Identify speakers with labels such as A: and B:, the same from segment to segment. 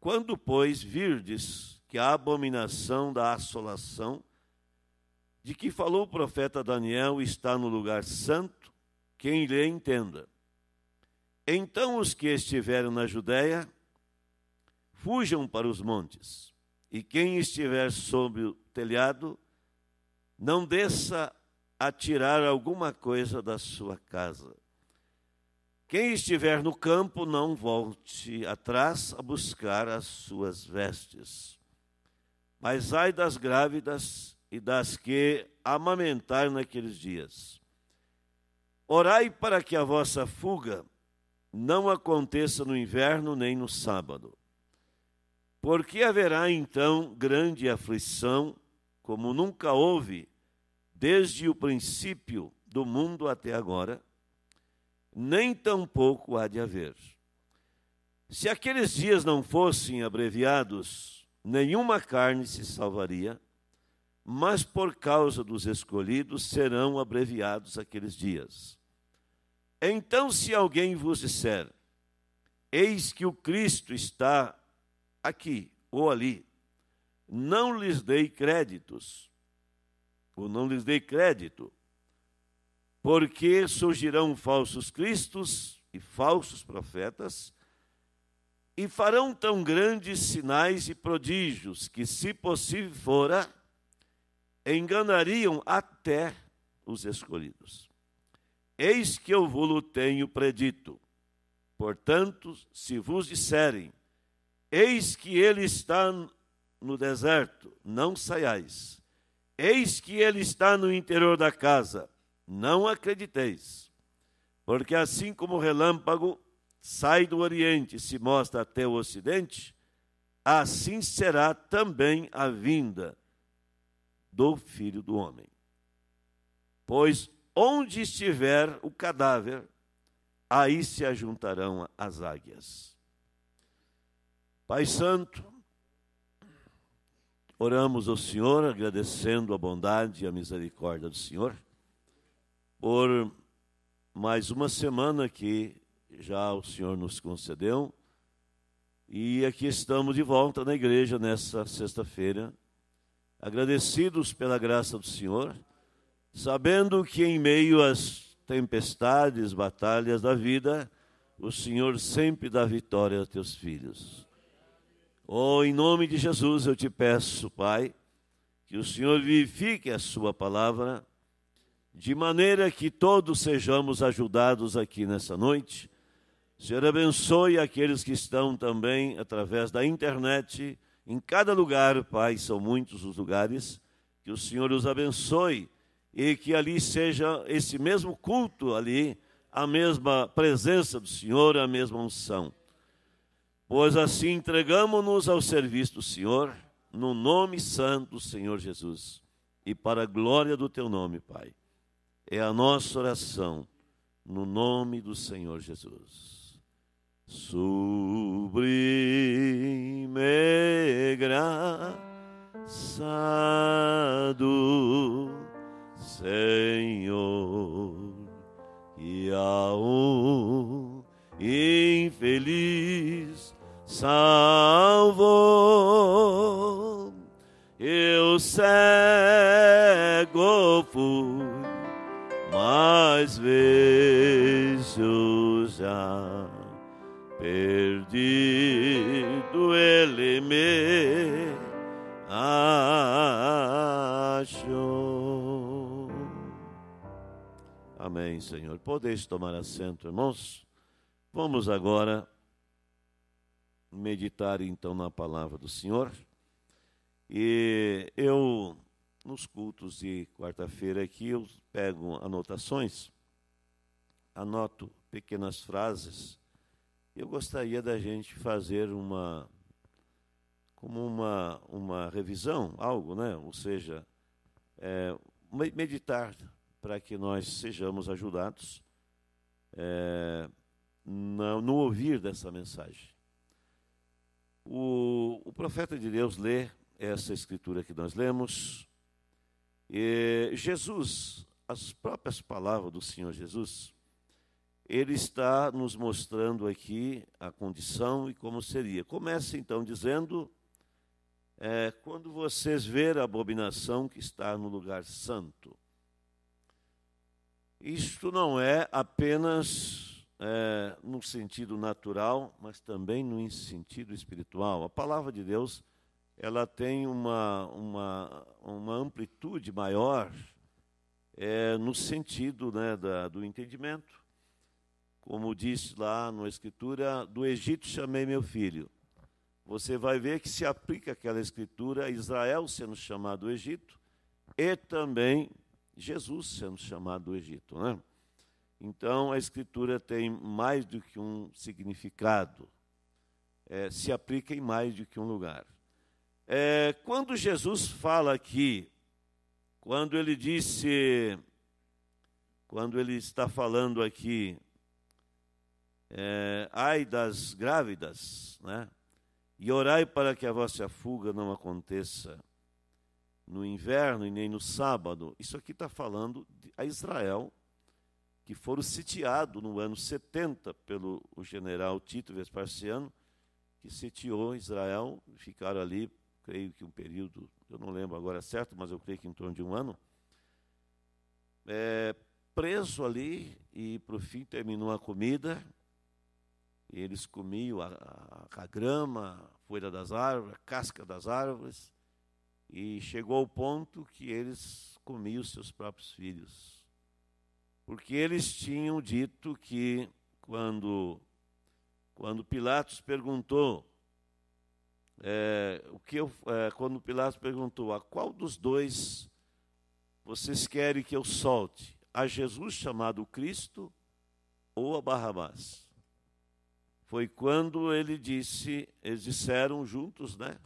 A: Quando, pois, virdes que a abominação da assolação, de que falou o profeta Daniel, está no lugar santo, quem lhe entenda. Então os que estiverem na Judéia, fujam para os montes, e quem estiver sob o telhado, não desça a tirar alguma coisa da sua casa. Quem estiver no campo, não volte atrás a buscar as suas vestes. Mas ai das grávidas e das que amamentar naqueles dias. Orai para que a vossa fuga não aconteça no inverno nem no sábado. Porque haverá então grande aflição, como nunca houve desde o princípio do mundo até agora nem tampouco há de haver. Se aqueles dias não fossem abreviados, nenhuma carne se salvaria, mas por causa dos escolhidos serão abreviados aqueles dias. Então, se alguém vos disser, eis que o Cristo está aqui ou ali, não lhes dei créditos, ou não lhes dei crédito, porque surgirão falsos cristos e falsos profetas, e farão tão grandes sinais e prodígios que, se possível fora, enganariam até os escolhidos. Eis que eu vou-lo tenho predito. Portanto, se vos disserem, eis que ele está no deserto, não saiais. Eis que ele está no interior da casa, não acrediteis, porque assim como o relâmpago sai do Oriente e se mostra até o Ocidente, assim será também a vinda do Filho do Homem. Pois onde estiver o cadáver, aí se ajuntarão as águias. Pai Santo, oramos ao Senhor, agradecendo a bondade e a misericórdia do Senhor por mais uma semana que já o Senhor nos concedeu. E aqui estamos de volta na igreja nessa sexta-feira, agradecidos pela graça do Senhor, sabendo que em meio às tempestades, batalhas da vida, o Senhor sempre dá vitória a teus filhos. Oh, em nome de Jesus eu te peço, Pai, que o Senhor vivifique a sua palavra de maneira que todos sejamos ajudados aqui nessa noite. Senhor, abençoe aqueles que estão também através da internet, em cada lugar, Pai, são muitos os lugares, que o Senhor os abençoe e que ali seja esse mesmo culto ali, a mesma presença do Senhor, a mesma unção. Pois assim entregamos-nos ao serviço do Senhor, no nome santo do Senhor Jesus, e para a glória do teu nome, Pai. É a nossa oração, no nome do Senhor Jesus. Sublime graça do Senhor, e a um infeliz salvo eu cego fui mais vezes já perdido ele me achou. Amém, Senhor. Podeis tomar assento, irmãos. Vamos agora meditar então na palavra do Senhor. E eu nos cultos de quarta-feira aqui, eu pego anotações, anoto pequenas frases. Eu gostaria da gente fazer uma como uma, uma revisão, algo, né? Ou seja, é, meditar para que nós sejamos ajudados é, no, no ouvir dessa mensagem. O, o profeta de Deus lê essa escritura que nós lemos, e Jesus, as próprias palavras do Senhor Jesus, ele está nos mostrando aqui a condição e como seria. Começa então dizendo: é, quando vocês ver a abominação que está no lugar santo. Isto não é apenas é, no sentido natural, mas também no sentido espiritual. A palavra de Deus ela tem uma, uma, uma amplitude maior é, no sentido né, da, do entendimento. Como disse lá na escritura, do Egito chamei meu filho. Você vai ver que se aplica aquela escritura a Israel sendo chamado do Egito e também Jesus sendo chamado do Egito. Né? Então, a escritura tem mais do que um significado, é, se aplica em mais do que um lugar. É, quando Jesus fala aqui, quando ele disse, quando ele está falando aqui, é, ai das grávidas, né? E orai para que a vossa fuga não aconteça no inverno e nem no sábado. Isso aqui está falando a Israel, que foram sitiados no ano 70 pelo o general Tito Vespasiano, que sitiou Israel, ficaram ali creio que um período, eu não lembro agora certo, mas eu creio que em torno de um ano, é, preso ali e para o fim terminou a comida. E eles comiam a, a, a grama, a folha das árvores, a casca das árvores, e chegou ao ponto que eles comiam seus próprios filhos. Porque eles tinham dito que quando, quando Pilatos perguntou é, o que eu, é, quando Pilatos perguntou a qual dos dois vocês querem que eu solte, a Jesus chamado Cristo ou a Barrabás? Foi quando ele disse, eles disseram juntos, né?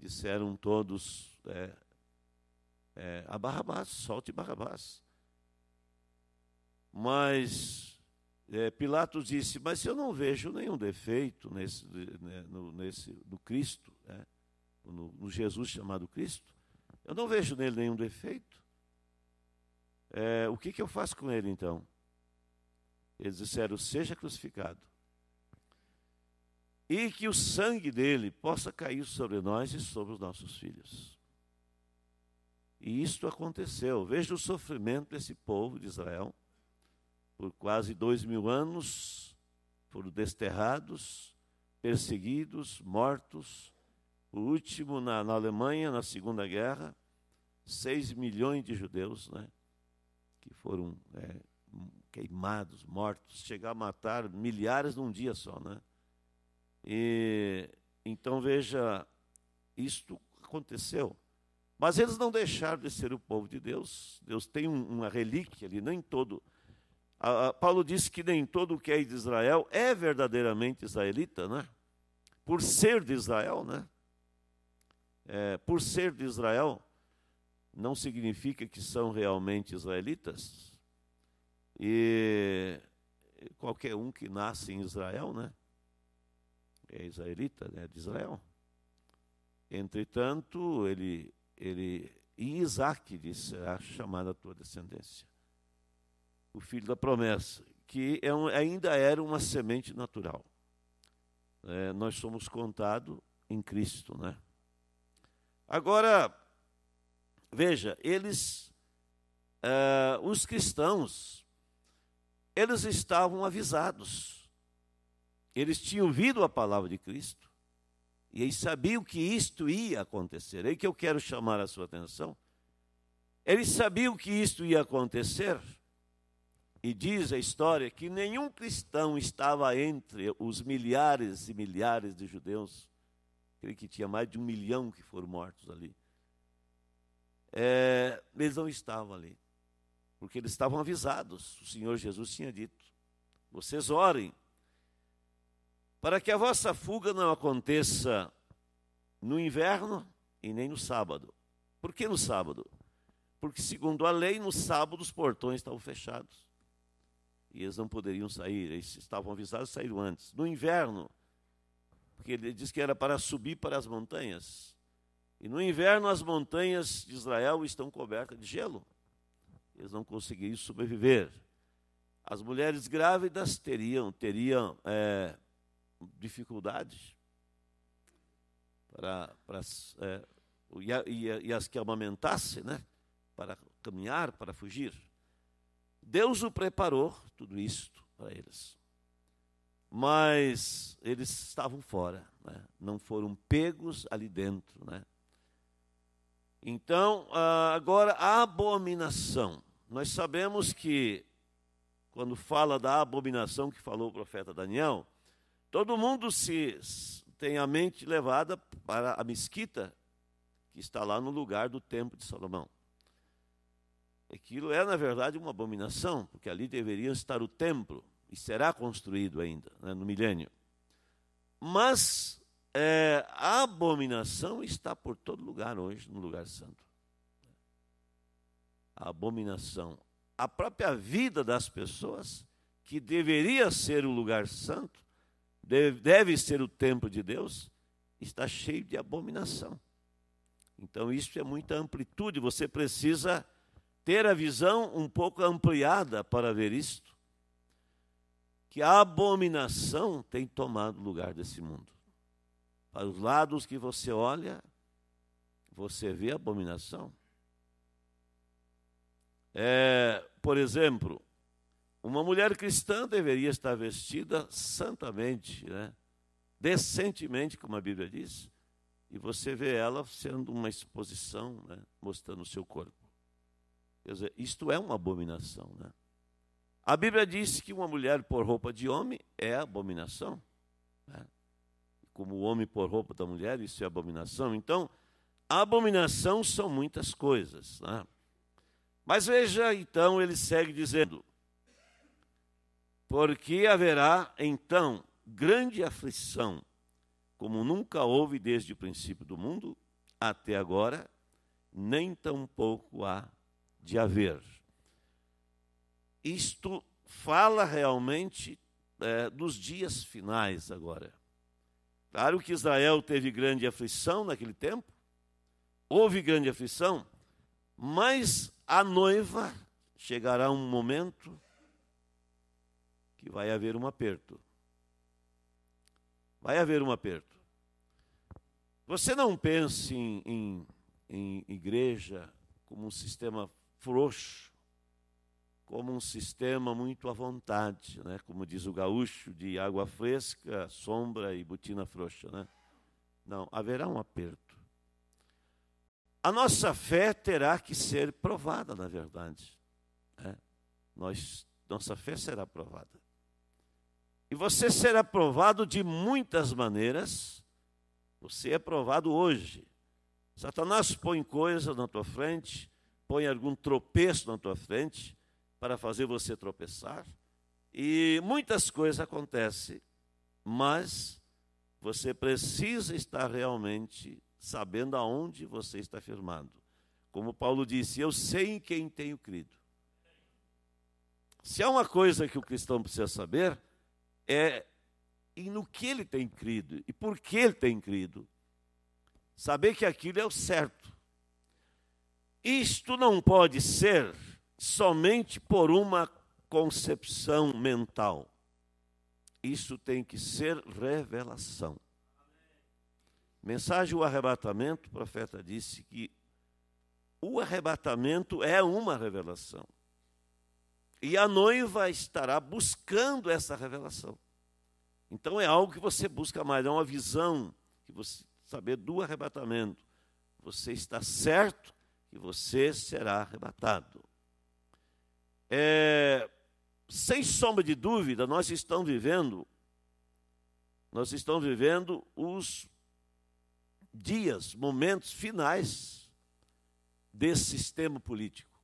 A: Disseram todos, é, é, a Barrabás, solte Barrabás. Mas é, Pilatos disse: Mas eu não vejo nenhum defeito nesse, né, no, nesse, no Cristo, né, no, no, Jesus chamado Cristo, eu não vejo nele nenhum defeito. É, o que, que eu faço com ele então? Eles disseram: Seja crucificado. E que o sangue dele possa cair sobre nós e sobre os nossos filhos. E isto aconteceu. Veja o sofrimento desse povo de Israel por quase dois mil anos, foram desterrados, perseguidos, mortos. O último na, na Alemanha, na Segunda Guerra, 6 milhões de judeus né, que foram é, queimados, mortos, chegaram a matar milhares num dia só. Né? E, então veja, isto aconteceu. Mas eles não deixaram de ser o povo de Deus. Deus tem um, uma relíquia ali, nem todo a, a, Paulo disse que nem todo o que é de Israel é verdadeiramente israelita, né? Por ser de Israel, né? É, por ser de Israel, não significa que são realmente israelitas. E qualquer um que nasce em Israel, né? É israelita, né? De Israel. Entretanto, ele, ele, e Isaac disse: será chamada a tua descendência o filho da promessa, que é um, ainda era uma semente natural. É, nós somos contados em Cristo, né? Agora, veja, eles, é, os cristãos, eles estavam avisados. Eles tinham ouvido a palavra de Cristo e eles sabiam que isto ia acontecer. É aí que eu quero chamar a sua atenção. Eles sabiam que isto ia acontecer, e diz a história que nenhum cristão estava entre os milhares e milhares de judeus. Creio que tinha mais de um milhão que foram mortos ali. É, eles não estavam ali, porque eles estavam avisados. O Senhor Jesus tinha dito: vocês orem, para que a vossa fuga não aconteça no inverno e nem no sábado. Por que no sábado? Porque, segundo a lei, no sábado os portões estavam fechados e eles não poderiam sair, eles estavam avisados, saíram antes. No inverno, porque ele disse que era para subir para as montanhas. E no inverno as montanhas de Israel estão cobertas de gelo. Eles não conseguiriam sobreviver. As mulheres grávidas teriam, teriam é, dificuldades para, para é, e, e, e as que amamentassem, né, para caminhar, para fugir. Deus o preparou, tudo isto, para eles. Mas eles estavam fora, né? não foram pegos ali dentro. Né? Então, ah, agora, a abominação. Nós sabemos que, quando fala da abominação que falou o profeta Daniel, todo mundo se tem a mente levada para a mesquita que está lá no lugar do templo de Salomão. Aquilo é, na verdade, uma abominação, porque ali deveria estar o templo, e será construído ainda, né, no milênio. Mas é, a abominação está por todo lugar hoje, no lugar santo. A abominação, a própria vida das pessoas, que deveria ser o lugar santo, deve, deve ser o templo de Deus, está cheio de abominação. Então, isso é muita amplitude, você precisa ter a visão um pouco ampliada para ver isto, que a abominação tem tomado lugar desse mundo. Para os lados que você olha, você vê abominação. É, por exemplo, uma mulher cristã deveria estar vestida santamente, né? decentemente, como a Bíblia diz, e você vê ela sendo uma exposição, né? mostrando o seu corpo. Quer dizer, isto é uma abominação. Né? A Bíblia diz que uma mulher por roupa de homem é abominação. Né? Como o homem por roupa da mulher, isso é abominação. Então, abominação são muitas coisas. Né? Mas veja, então, ele segue dizendo: Porque haverá, então, grande aflição, como nunca houve desde o princípio do mundo até agora, nem tampouco há de haver. Isto fala realmente é, dos dias finais agora. Claro que Israel teve grande aflição naquele tempo, houve grande aflição, mas a noiva chegará um momento que vai haver um aperto. Vai haver um aperto. Você não pense em, em, em igreja como um sistema frouxo, como um sistema muito à vontade, né? como diz o gaúcho, de água fresca, sombra e botina frouxa. Né? Não, haverá um aperto. A nossa fé terá que ser provada, na verdade. Né? Nós, nossa fé será provada. E você será provado de muitas maneiras. Você é provado hoje. Satanás põe coisas na tua frente põe algum tropeço na tua frente para fazer você tropeçar. E muitas coisas acontecem, mas você precisa estar realmente sabendo aonde você está firmado. Como Paulo disse, eu sei em quem tenho crido. Se há uma coisa que o cristão precisa saber, é no que ele tem crido e por que ele tem crido. Saber que aquilo é o certo. Isto não pode ser somente por uma concepção mental. Isso tem que ser revelação. Mensagem o arrebatamento, o profeta disse que o arrebatamento é uma revelação. E a noiva estará buscando essa revelação. Então é algo que você busca mais, é uma visão que você saber do arrebatamento. Você está certo e você será arrebatado. É, sem sombra de dúvida, nós estamos vivendo, nós estamos vivendo os dias, momentos finais desse sistema político.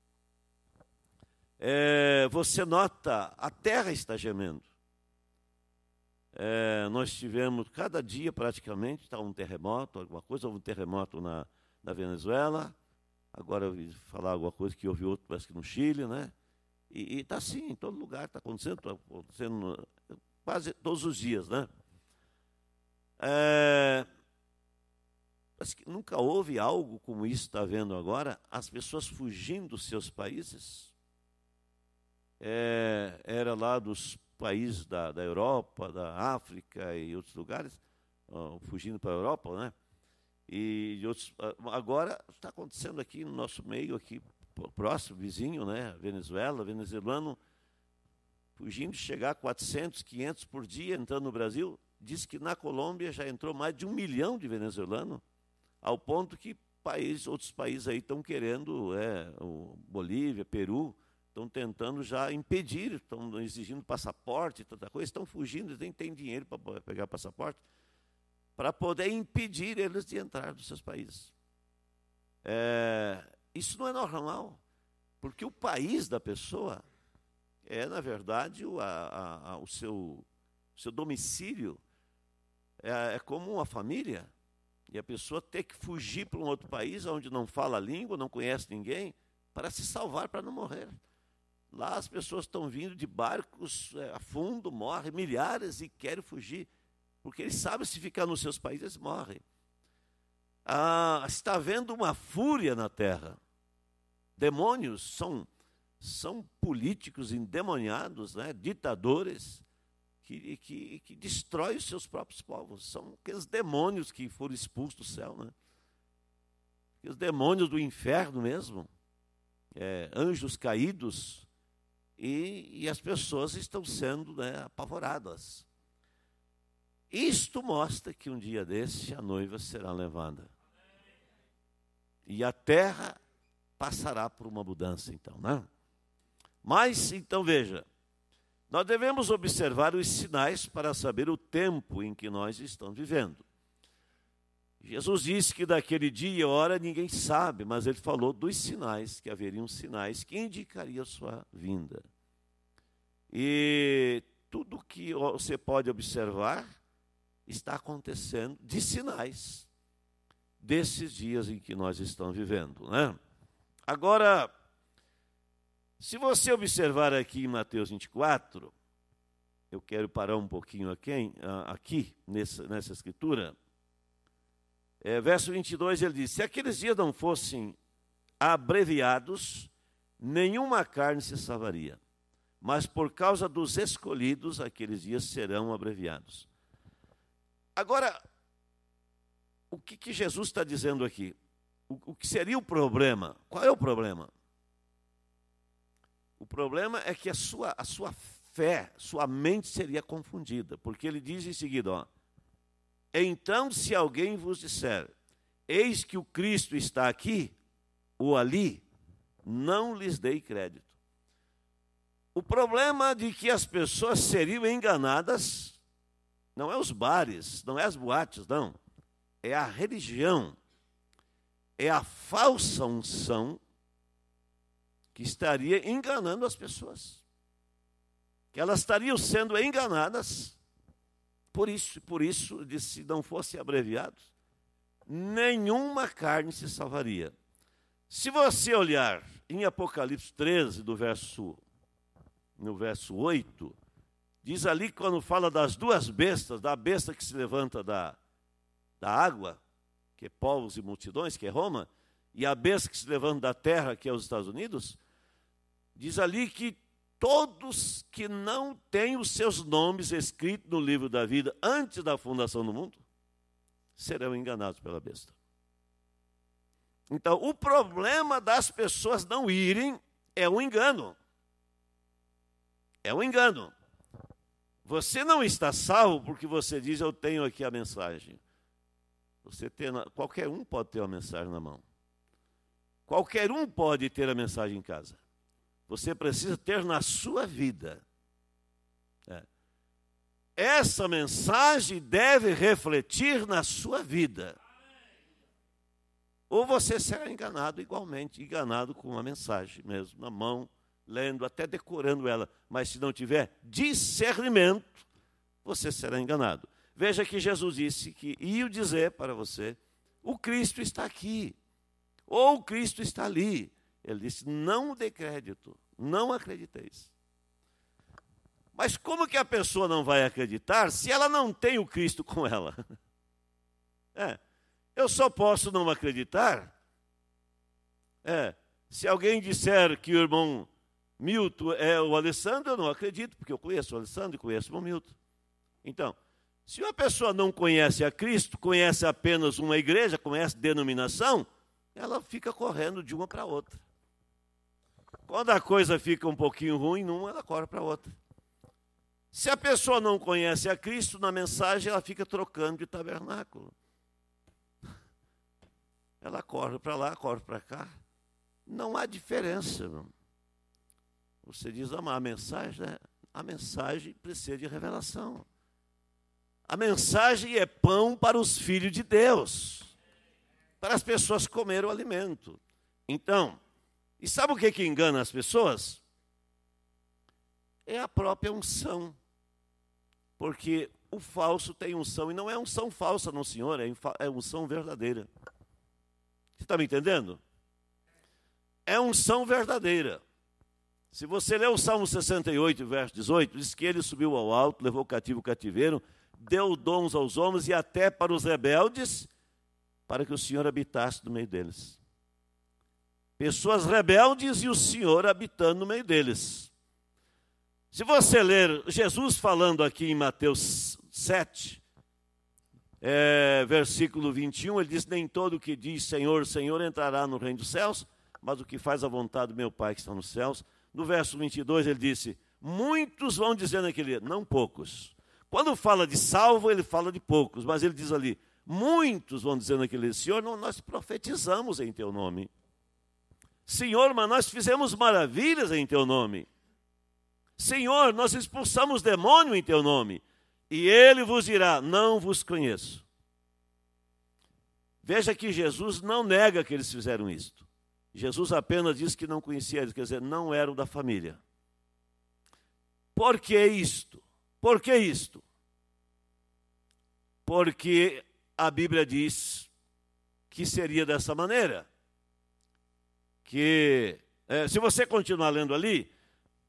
A: É, você nota, a terra está gemendo. É, nós tivemos, cada dia praticamente, está um terremoto, alguma coisa, houve um terremoto na, na Venezuela, Agora eu falar alguma coisa que houve outro, parece que no Chile, né? E está assim, em todo lugar, está acontecendo, tá acontecendo eh, quase todos os dias, né? É, nunca houve algo como isso está vendo agora, as pessoas fugindo dos seus países. É, era lá dos países da, da Europa, da África e outros lugares, ó, fugindo para a Europa, né? e outros, ah, agora está acontecendo aqui no nosso meio, aqui próximo, vizinho, né? Venezuela, venezuelano, fugindo de chegar a 400, 500 por dia entrando no Brasil, diz que na Colômbia já entrou mais de um milhão de venezuelanos, ao ponto que país, outros países aí estão querendo, é, Bolívia, Peru, estão tentando já impedir, estão exigindo passaporte, tanta coisa, estão fugindo, nem têm dinheiro para pegar passaporte para poder impedir eles de entrar nos seus países. É, isso não é normal, porque o país da pessoa é, na verdade, o, a, a, o seu, seu domicílio. É, é como uma família. E a pessoa ter que fugir para um outro país onde não fala a língua, não conhece ninguém, para se salvar, para não morrer. Lá as pessoas estão vindo de barcos é, a fundo, morrem milhares e querem fugir. Porque eles sabem se ficar nos seus países, morrem. Ah, está havendo uma fúria na terra. Demônios são, são políticos endemoniados, né? ditadores, que, que, que destroem os seus próprios povos. São aqueles demônios que foram expulsos do céu. Né? Os demônios do inferno mesmo. É, anjos caídos. E, e as pessoas estão sendo né, apavoradas. Isto mostra que um dia desse a noiva será levada. E a terra passará por uma mudança, então, né? Mas, então veja, nós devemos observar os sinais para saber o tempo em que nós estamos vivendo. Jesus disse que daquele dia e hora ninguém sabe, mas ele falou dos sinais, que haveriam sinais que indicariam a sua vinda. E tudo que você pode observar está acontecendo de sinais desses dias em que nós estamos vivendo. Né? Agora, se você observar aqui em Mateus 24, eu quero parar um pouquinho aqui, ah, aqui nessa, nessa escritura. É, verso 22 ele diz: Se aqueles dias não fossem abreviados, nenhuma carne se salvaria, mas por causa dos escolhidos, aqueles dias serão abreviados. Agora, o que, que Jesus está dizendo aqui? O, o que seria o problema? Qual é o problema? O problema é que a sua, a sua fé, sua mente seria confundida, porque ele diz em seguida: ó, Então, se alguém vos disser, eis que o Cristo está aqui ou ali, não lhes dei crédito. O problema de que as pessoas seriam enganadas não é os bares, não é as boates, não. É a religião. É a falsa unção que estaria enganando as pessoas. Que elas estariam sendo enganadas por isso, por isso, se não fossem abreviados, nenhuma carne se salvaria. Se você olhar em Apocalipse 13, do verso, no verso 8, Diz ali quando fala das duas bestas, da besta que se levanta da, da água, que é povos e multidões, que é Roma, e a besta que se levanta da terra, que é os Estados Unidos, diz ali que todos que não têm os seus nomes escritos no livro da vida antes da fundação do mundo serão enganados pela besta. Então, o problema das pessoas não irem é um engano. É um engano. Você não está salvo porque você diz, eu tenho aqui a mensagem. Você tem, qualquer um pode ter uma mensagem na mão. Qualquer um pode ter a mensagem em casa. Você precisa ter na sua vida. É. Essa mensagem deve refletir na sua vida. Ou você será enganado igualmente, enganado com uma mensagem mesmo na mão lendo, até decorando ela, mas se não tiver discernimento, você será enganado. Veja que Jesus disse que ia dizer para você: o Cristo está aqui, ou o Cristo está ali. Ele disse: não dê crédito, não acrediteis. Mas como que a pessoa não vai acreditar se ela não tem o Cristo com ela? É, eu só posso não acreditar é, se alguém disser que o irmão Milton é o Alessandro, eu não acredito, porque eu conheço o Alessandro e conheço o Milton. Então, se uma pessoa não conhece a Cristo, conhece apenas uma igreja, conhece denominação, ela fica correndo de uma para outra. Quando a coisa fica um pouquinho ruim numa, ela corre para outra. Se a pessoa não conhece a Cristo, na mensagem ela fica trocando de tabernáculo. Ela corre para lá, corre para cá. Não há diferença. Irmão. Você diz, ah, mas a mensagem, né? a mensagem precisa de revelação. A mensagem é pão para os filhos de Deus, para as pessoas comerem o alimento. Então, e sabe o que, que engana as pessoas? É a própria unção. Porque o falso tem unção, e não é unção falsa, não, senhor, é, é unção verdadeira. Você está me entendendo? É unção verdadeira. Se você ler o Salmo 68, verso 18, diz que ele subiu ao alto, levou o cativo o cativeiro, deu dons aos homens e até para os rebeldes, para que o Senhor habitasse no meio deles. Pessoas rebeldes e o Senhor habitando no meio deles. Se você ler Jesus falando aqui em Mateus 7, é, versículo 21, ele diz: Nem todo o que diz Senhor, Senhor entrará no reino dos céus, mas o que faz a vontade do meu Pai que está nos céus no verso 22, ele disse: Muitos vão dizer naquele dia, não poucos. Quando fala de salvo, ele fala de poucos, mas ele diz ali: Muitos vão dizer naquele dia, Senhor, nós profetizamos em teu nome. Senhor, mas nós fizemos maravilhas em teu nome. Senhor, nós expulsamos demônio em teu nome. E ele vos dirá: Não vos conheço. Veja que Jesus não nega que eles fizeram isto. Jesus apenas disse que não conhecia eles, quer dizer, não eram da família. Por que isto? Por que isto? Porque a Bíblia diz que seria dessa maneira. Que, é, se você continuar lendo ali,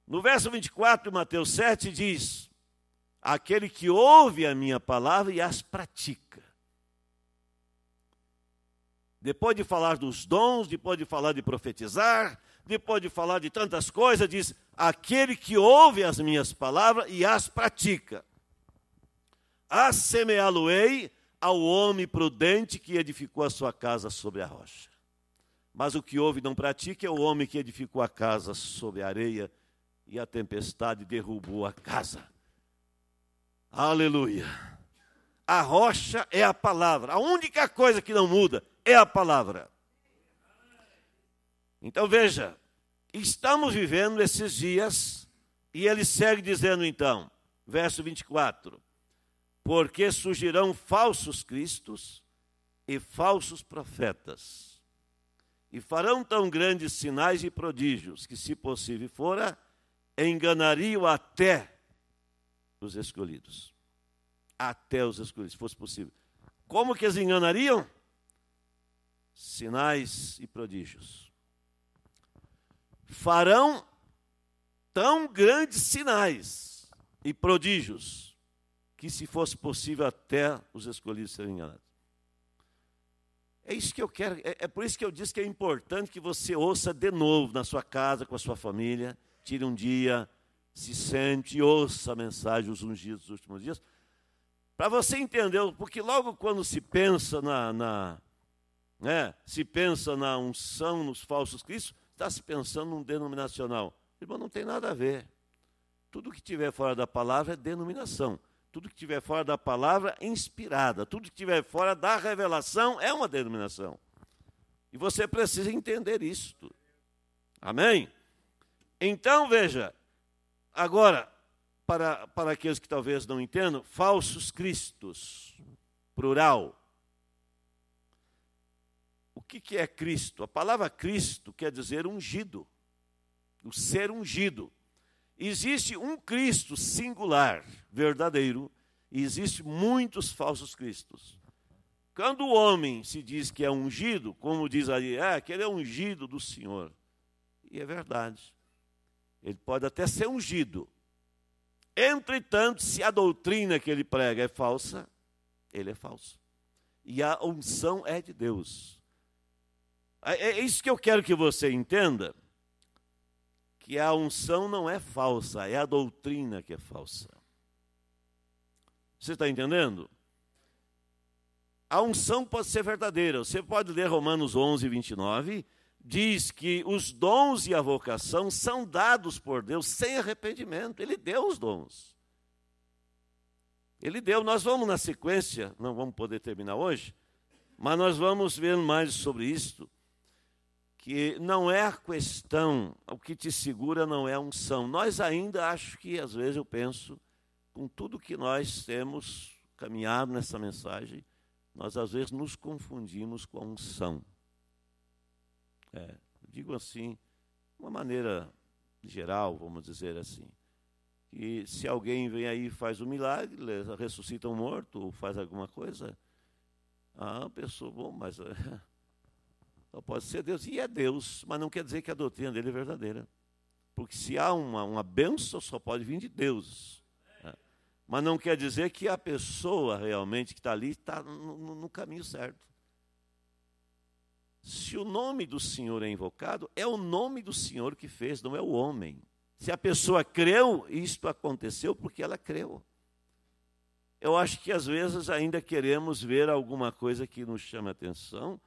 A: no verso 24 de Mateus 7 diz: Aquele que ouve a minha palavra e as pratica. Depois de falar dos dons, depois de falar de profetizar, depois de falar de tantas coisas, diz: aquele que ouve as minhas palavras e as pratica. Assemeá-lo-ei ao homem prudente que edificou a sua casa sobre a rocha. Mas o que ouve e não pratica é o homem que edificou a casa sobre a areia e a tempestade derrubou a casa. Aleluia. A rocha é a palavra, a única coisa que não muda é a palavra. Então veja, estamos vivendo esses dias, e ele segue dizendo então, verso 24: Porque surgirão falsos cristos e falsos profetas, e farão tão grandes sinais e prodígios que, se possível fora, enganariam até os escolhidos. Até os escolhidos, se fosse possível. Como que eles enganariam? sinais e prodígios. Farão tão grandes sinais e prodígios que, se fosse possível, até os escolhidos serem enganados. É isso que eu quero, é, é, por isso que eu disse que é importante que você ouça de novo na sua casa, com a sua família, tire um dia, se sente e ouça a mensagem dos ungidos dos últimos dias, para você entender, porque logo quando se pensa na, na, né, se pensa na unção nos falsos cristos, está se pensando num denominacional. Irmão, não tem nada a ver. Tudo que tiver fora da palavra é denominação. Tudo que tiver fora da palavra é inspirada. Tudo que tiver fora da revelação é uma denominação. E você precisa entender isso. Amém? Então, veja, agora, para, para aqueles que talvez não entendam, falsos cristos, plural que, que é Cristo? A palavra Cristo quer dizer ungido, o ser ungido. Existe um Cristo singular, verdadeiro, e existe muitos falsos cristos. Quando o homem se diz que é ungido, como diz ali, ah, que ele é ungido do Senhor. E é verdade. Ele pode até ser ungido. Entretanto, se a doutrina que ele prega é falsa, ele é falso. E a unção é de Deus. É, é, é isso que eu quero que você entenda: que a unção não é falsa, é a doutrina que é falsa. Você está entendendo? A unção pode ser verdadeira. Você pode ler Romanos 11, 29. Diz que os dons e a vocação são dados por Deus sem arrependimento. Ele deu os dons. Ele deu. Nós vamos na sequência, não vamos poder terminar hoje, mas nós vamos ver mais sobre isto que não é a questão, o que te segura não é a unção. Nós ainda acho que, às vezes, eu penso, com tudo que nós temos caminhado nessa mensagem, nós às vezes nos confundimos com a unção. É, digo assim, uma maneira geral, vamos dizer assim. E se alguém vem aí e faz um milagre, ressuscita um morto, ou faz alguma coisa, a pessoa, bom, mas Só então, pode ser Deus, e é Deus, mas não quer dizer que a doutrina dele é verdadeira. Porque se há uma, uma benção, só pode vir de Deus. Né? Mas não quer dizer que a pessoa realmente que está ali está no, no caminho certo. Se o nome do Senhor é invocado, é o nome do Senhor que fez, não é o homem. Se a pessoa creu, isto aconteceu porque ela creu. Eu acho que às vezes ainda queremos ver alguma coisa que nos chama atenção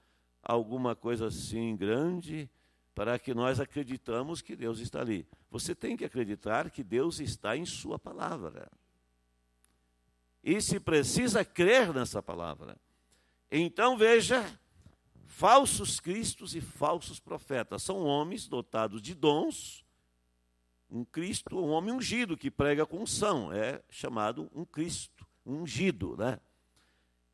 A: alguma coisa assim grande para que nós acreditamos que Deus está ali. Você tem que acreditar que Deus está em sua palavra. E se precisa crer nessa palavra. Então veja, falsos cristos e falsos profetas são homens dotados de dons. Um Cristo, um homem ungido que prega com unção, é chamado um Cristo ungido, né?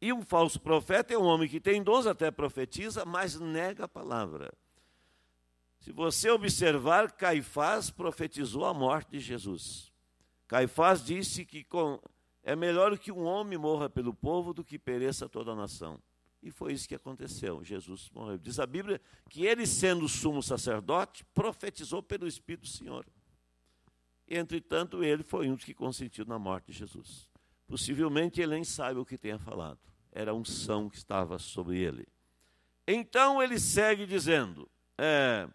A: E um falso profeta é um homem que tem dons, até profetiza, mas nega a palavra. Se você observar, Caifás profetizou a morte de Jesus. Caifás disse que com, é melhor que um homem morra pelo povo do que pereça toda a nação. E foi isso que aconteceu. Jesus morreu. Diz a Bíblia que ele, sendo sumo sacerdote, profetizou pelo Espírito do Senhor. Entretanto, ele foi um dos que consentiu na morte de Jesus. Possivelmente ele nem sabe o que tenha falado era a unção que estava sobre ele. Então ele segue dizendo: é,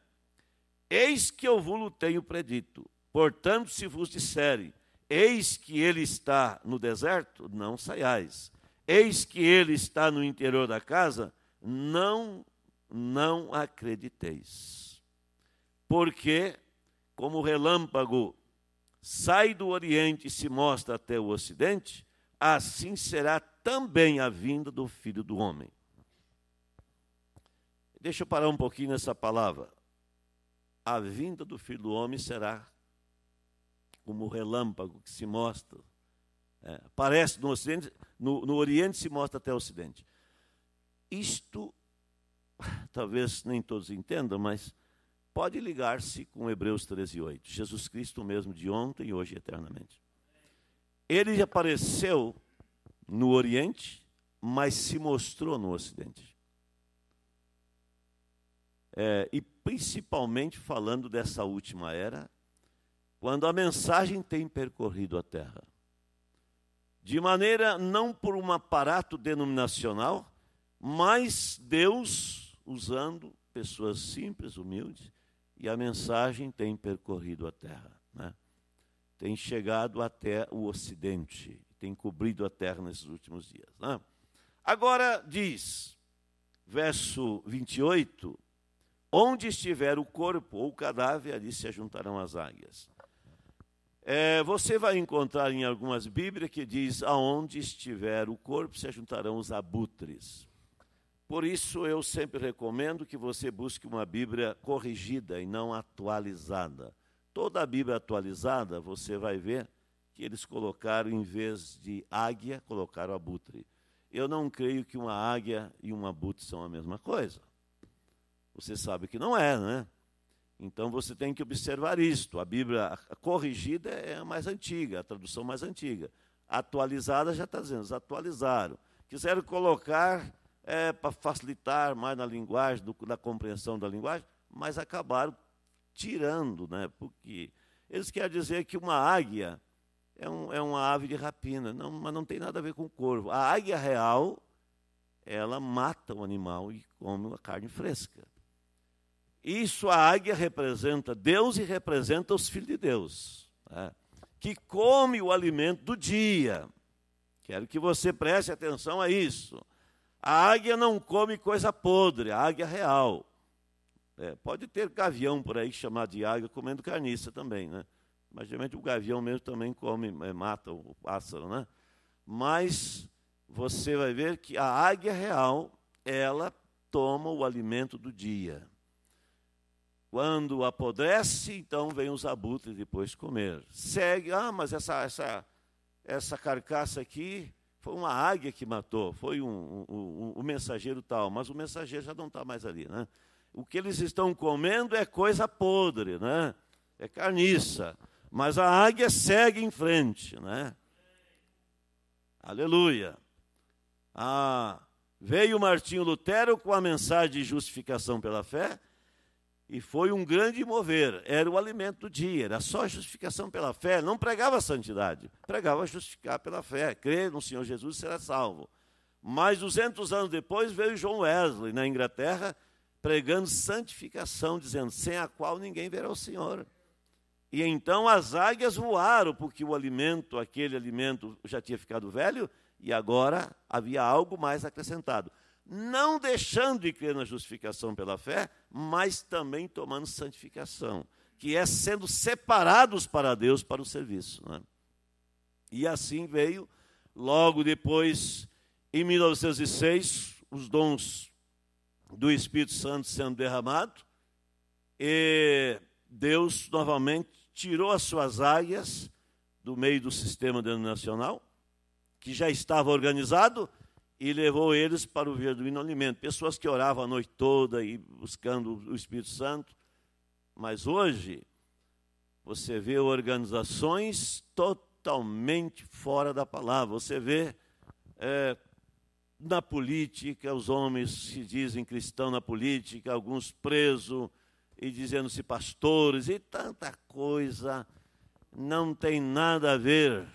A: Eis que eu vos tenho predito. Portanto, se vos disserem, eis que ele está no deserto, não saiais. Eis que ele está no interior da casa, não, não acrediteis. Porque, como o relâmpago sai do Oriente e se mostra até o Ocidente, assim será também a vinda do Filho do Homem. Deixa eu parar um pouquinho nessa palavra. A vinda do Filho do Homem será como o relâmpago que se mostra. É, parece no Ocidente, no, no Oriente se mostra até o Ocidente. Isto, talvez nem todos entendam, mas pode ligar-se com Hebreus 13, 8. Jesus Cristo mesmo de ontem, hoje e eternamente. Ele apareceu no Oriente, mas se mostrou no Ocidente. É, e principalmente falando dessa última era, quando a mensagem tem percorrido a terra. De maneira não por um aparato denominacional, mas Deus usando pessoas simples, humildes, e a mensagem tem percorrido a terra, né? tem chegado até o Ocidente tem cobrido a terra nesses últimos dias. Né? Agora diz, verso 28, onde estiver o corpo ou o cadáver, ali se juntarão as águias. É, você vai encontrar em algumas Bíblias que diz: aonde estiver o corpo, se juntarão os abutres. Por isso, eu sempre recomendo que você busque uma Bíblia corrigida e não atualizada. Toda a Bíblia atualizada, você vai ver que eles colocaram, em vez de águia, colocaram abutre. Eu não creio que uma águia e um abutre são a mesma coisa. Você sabe que não é, né? Então você tem que observar isto. A Bíblia a corrigida é a mais antiga, a tradução mais antiga. atualizada já está dizendo, atualizaram. Quiseram colocar é, para facilitar mais na linguagem, do, na compreensão da linguagem, mas acabaram tirando, né? Porque eles querem dizer que uma águia é, um, é uma ave de rapina, não, mas não tem nada a ver com o corvo. A águia real, ela mata o animal e come a carne fresca. Isso a águia representa Deus e representa os filhos de Deus, né? que come o alimento do dia. Quero que você preste atenção a isso. A águia não come coisa podre, a águia real. É, pode ter gavião por aí chamado de águia comendo carniça também, né? Mas geralmente o gavião mesmo também come, é, mata o pássaro, né? Mas você vai ver que a águia real, ela toma o alimento do dia. Quando apodrece, então vem os abutres depois comer. Segue, ah, mas essa, essa, essa carcaça aqui foi uma águia que matou, foi um, um, um, um mensageiro tal, mas o mensageiro já não está mais ali. Né? O que eles estão comendo é coisa podre, né? é carniça mas a águia segue em frente, né? Aleluia. Ah, veio Martinho Lutero com a mensagem de justificação pela fé e foi um grande mover. Era o alimento do dia, era só a justificação pela fé. Não pregava a santidade, pregava justificar pela fé. Crer no Senhor Jesus será salvo. Mas 200 anos depois veio João Wesley na Inglaterra pregando santificação, dizendo: sem a qual ninguém verá o Senhor. E então as águias voaram, porque o alimento, aquele alimento, já tinha ficado velho, e agora havia algo mais acrescentado. Não deixando de crer na justificação pela fé, mas também tomando santificação, que é sendo separados para Deus para o serviço. Né? E assim veio, logo depois, em 1906, os dons do Espírito Santo sendo derramados. E Deus novamente tirou as suas águias do meio do sistema denominacional, que já estava organizado, e levou eles para o verduíno alimento. Pessoas que oravam a noite toda e buscando o Espírito Santo. Mas hoje, você vê organizações totalmente fora da palavra. Você vê é, na política, os homens se dizem cristãos na política, alguns presos e dizendo-se pastores e tanta coisa, não tem nada a ver.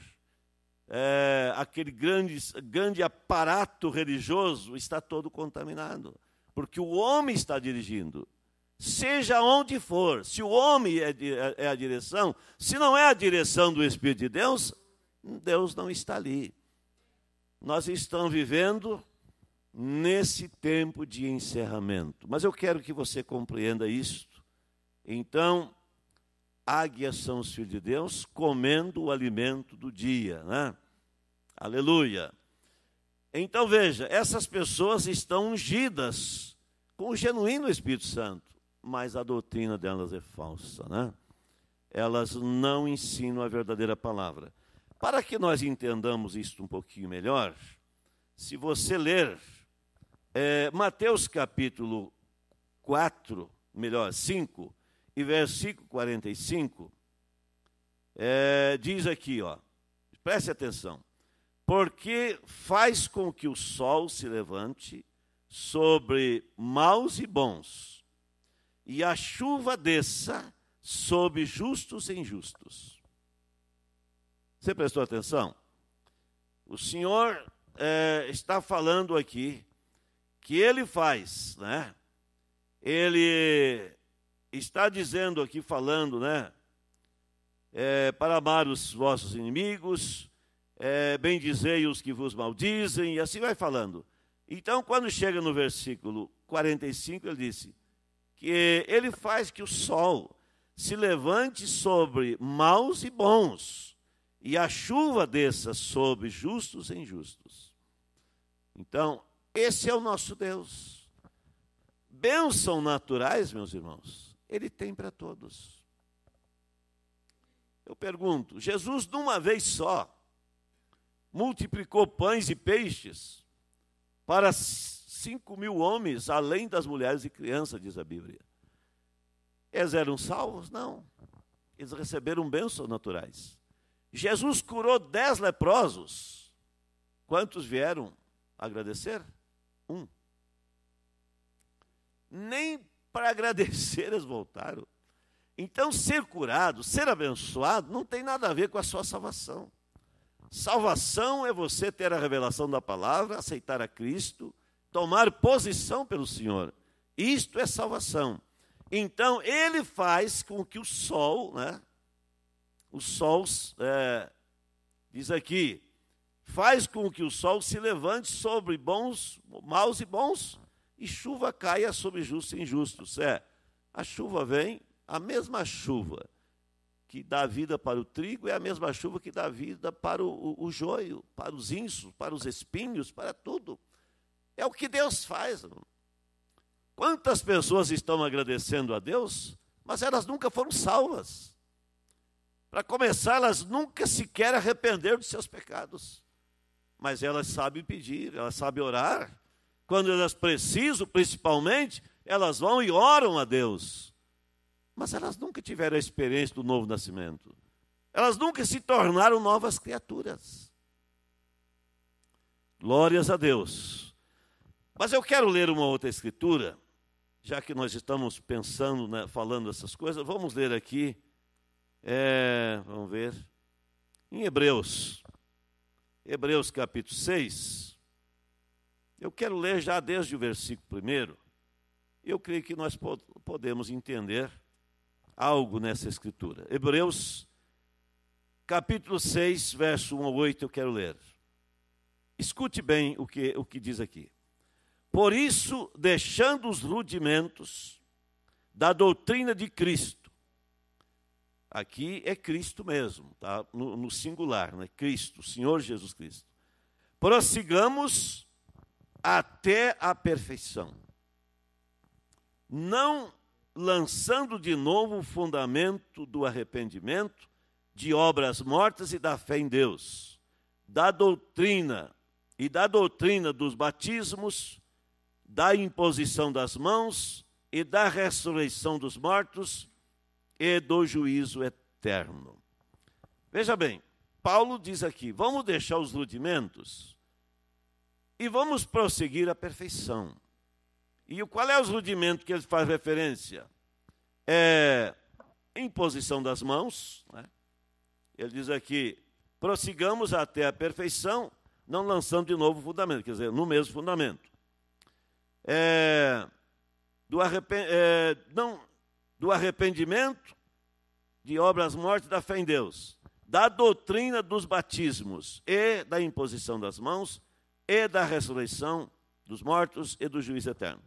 A: É, aquele grande, grande aparato religioso está todo contaminado, porque o homem está dirigindo. Seja onde for, se o homem é, é, é a direção, se não é a direção do Espírito de Deus, Deus não está ali. Nós estamos vivendo nesse tempo de encerramento. Mas eu quero que você compreenda isso então, águias são os filhos de Deus comendo o alimento do dia, né? Aleluia. Então veja, essas pessoas estão ungidas com o genuíno Espírito Santo, mas a doutrina delas é falsa, né? Elas não ensinam a verdadeira palavra. Para que nós entendamos isso um pouquinho melhor, se você ler é, Mateus capítulo 4, melhor, 5, e versículo 45, é, diz aqui, ó, preste atenção, porque faz com que o sol se levante sobre maus e bons, e a chuva desça sobre justos e injustos. Você prestou atenção? O Senhor é, está falando aqui que Ele faz, né? Ele está dizendo aqui, falando, né? É, para amar os vossos inimigos, é, bendizei os que vos maldizem, e assim vai falando. Então, quando chega no versículo 45, ele disse que ele faz que o sol se levante sobre maus e bons, e a chuva desça sobre justos e injustos. Então, esse é o nosso Deus. Bênçãos naturais, meus irmãos, ele tem para todos. Eu pergunto: Jesus, de uma vez só, multiplicou pães e peixes para cinco mil homens, além das mulheres e crianças, diz a Bíblia. Eles eram salvos? Não. Eles receberam bênçãos naturais. Jesus curou dez leprosos. Quantos vieram agradecer? Um. Nem para agradecer, eles voltaram. Então, ser curado, ser abençoado, não tem nada a ver com a sua salvação. Salvação é você ter a revelação da palavra, aceitar a Cristo, tomar posição pelo Senhor. Isto é salvação. Então, ele faz com que o sol, né? O sol, é, diz aqui, faz com que o sol se levante sobre bons, maus e bons, e chuva caia sobre justos e injustos. É, a chuva vem, a mesma chuva que dá vida para o trigo é a mesma chuva que dá vida para o, o, o joio, para os insos, para os espinhos, para tudo. É o que Deus faz. Quantas pessoas estão agradecendo a Deus, mas elas nunca foram salvas. Para começar, elas nunca sequer arrependeram dos seus pecados. Mas elas sabem pedir, elas sabem orar, quando elas precisam, principalmente, elas vão e oram a Deus. Mas elas nunca tiveram a experiência do novo nascimento. Elas nunca se tornaram novas criaturas. Glórias a Deus. Mas eu quero ler uma outra escritura, já que nós estamos pensando, né, falando essas coisas, vamos ler aqui, é, vamos ver, em Hebreus, Hebreus capítulo 6. Eu quero ler já desde o versículo primeiro. Eu creio que nós podemos entender algo nessa escritura. Hebreus, capítulo 6, verso 1 a 8, eu quero ler. Escute bem o que, o que diz aqui. Por isso, deixando os rudimentos da doutrina de Cristo, aqui é Cristo mesmo, tá? no, no singular, né? Cristo, Senhor Jesus Cristo. Prossigamos até a perfeição, não lançando de novo o fundamento do arrependimento, de obras mortas e da fé em Deus, da doutrina e da doutrina dos batismos, da imposição das mãos e da ressurreição dos mortos e do juízo eterno. Veja bem, Paulo diz aqui: vamos deixar os rudimentos e vamos prosseguir à perfeição. E qual é os rudimentos que ele faz referência? É imposição das mãos. Né? Ele diz aqui: prossigamos até a perfeição, não lançando de novo o fundamento, quer dizer, no mesmo fundamento. É, do, é, não, do arrependimento de obras mortas da fé em Deus, da doutrina dos batismos e da imposição das mãos e da ressurreição dos mortos e do juízo eterno.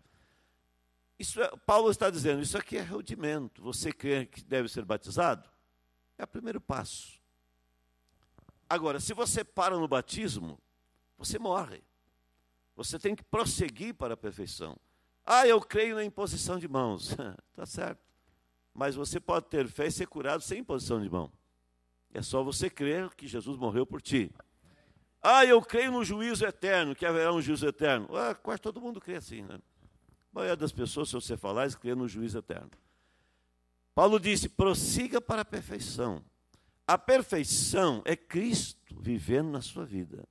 A: Isso é, Paulo está dizendo, isso aqui é rudimento. Você crê que deve ser batizado? É o primeiro passo. Agora, se você para no batismo, você morre. Você tem que prosseguir para a perfeição. Ah, eu creio na imposição de mãos. tá certo. Mas você pode ter fé e ser curado sem imposição de mão. É só você crer que Jesus morreu por ti. Ah, eu creio no juízo eterno, que haverá um juízo eterno. Ah, quase todo mundo crê assim, né? A maioria das pessoas, se você falar, crê no juízo eterno. Paulo disse: prossiga para a perfeição. A perfeição é Cristo vivendo na sua vida.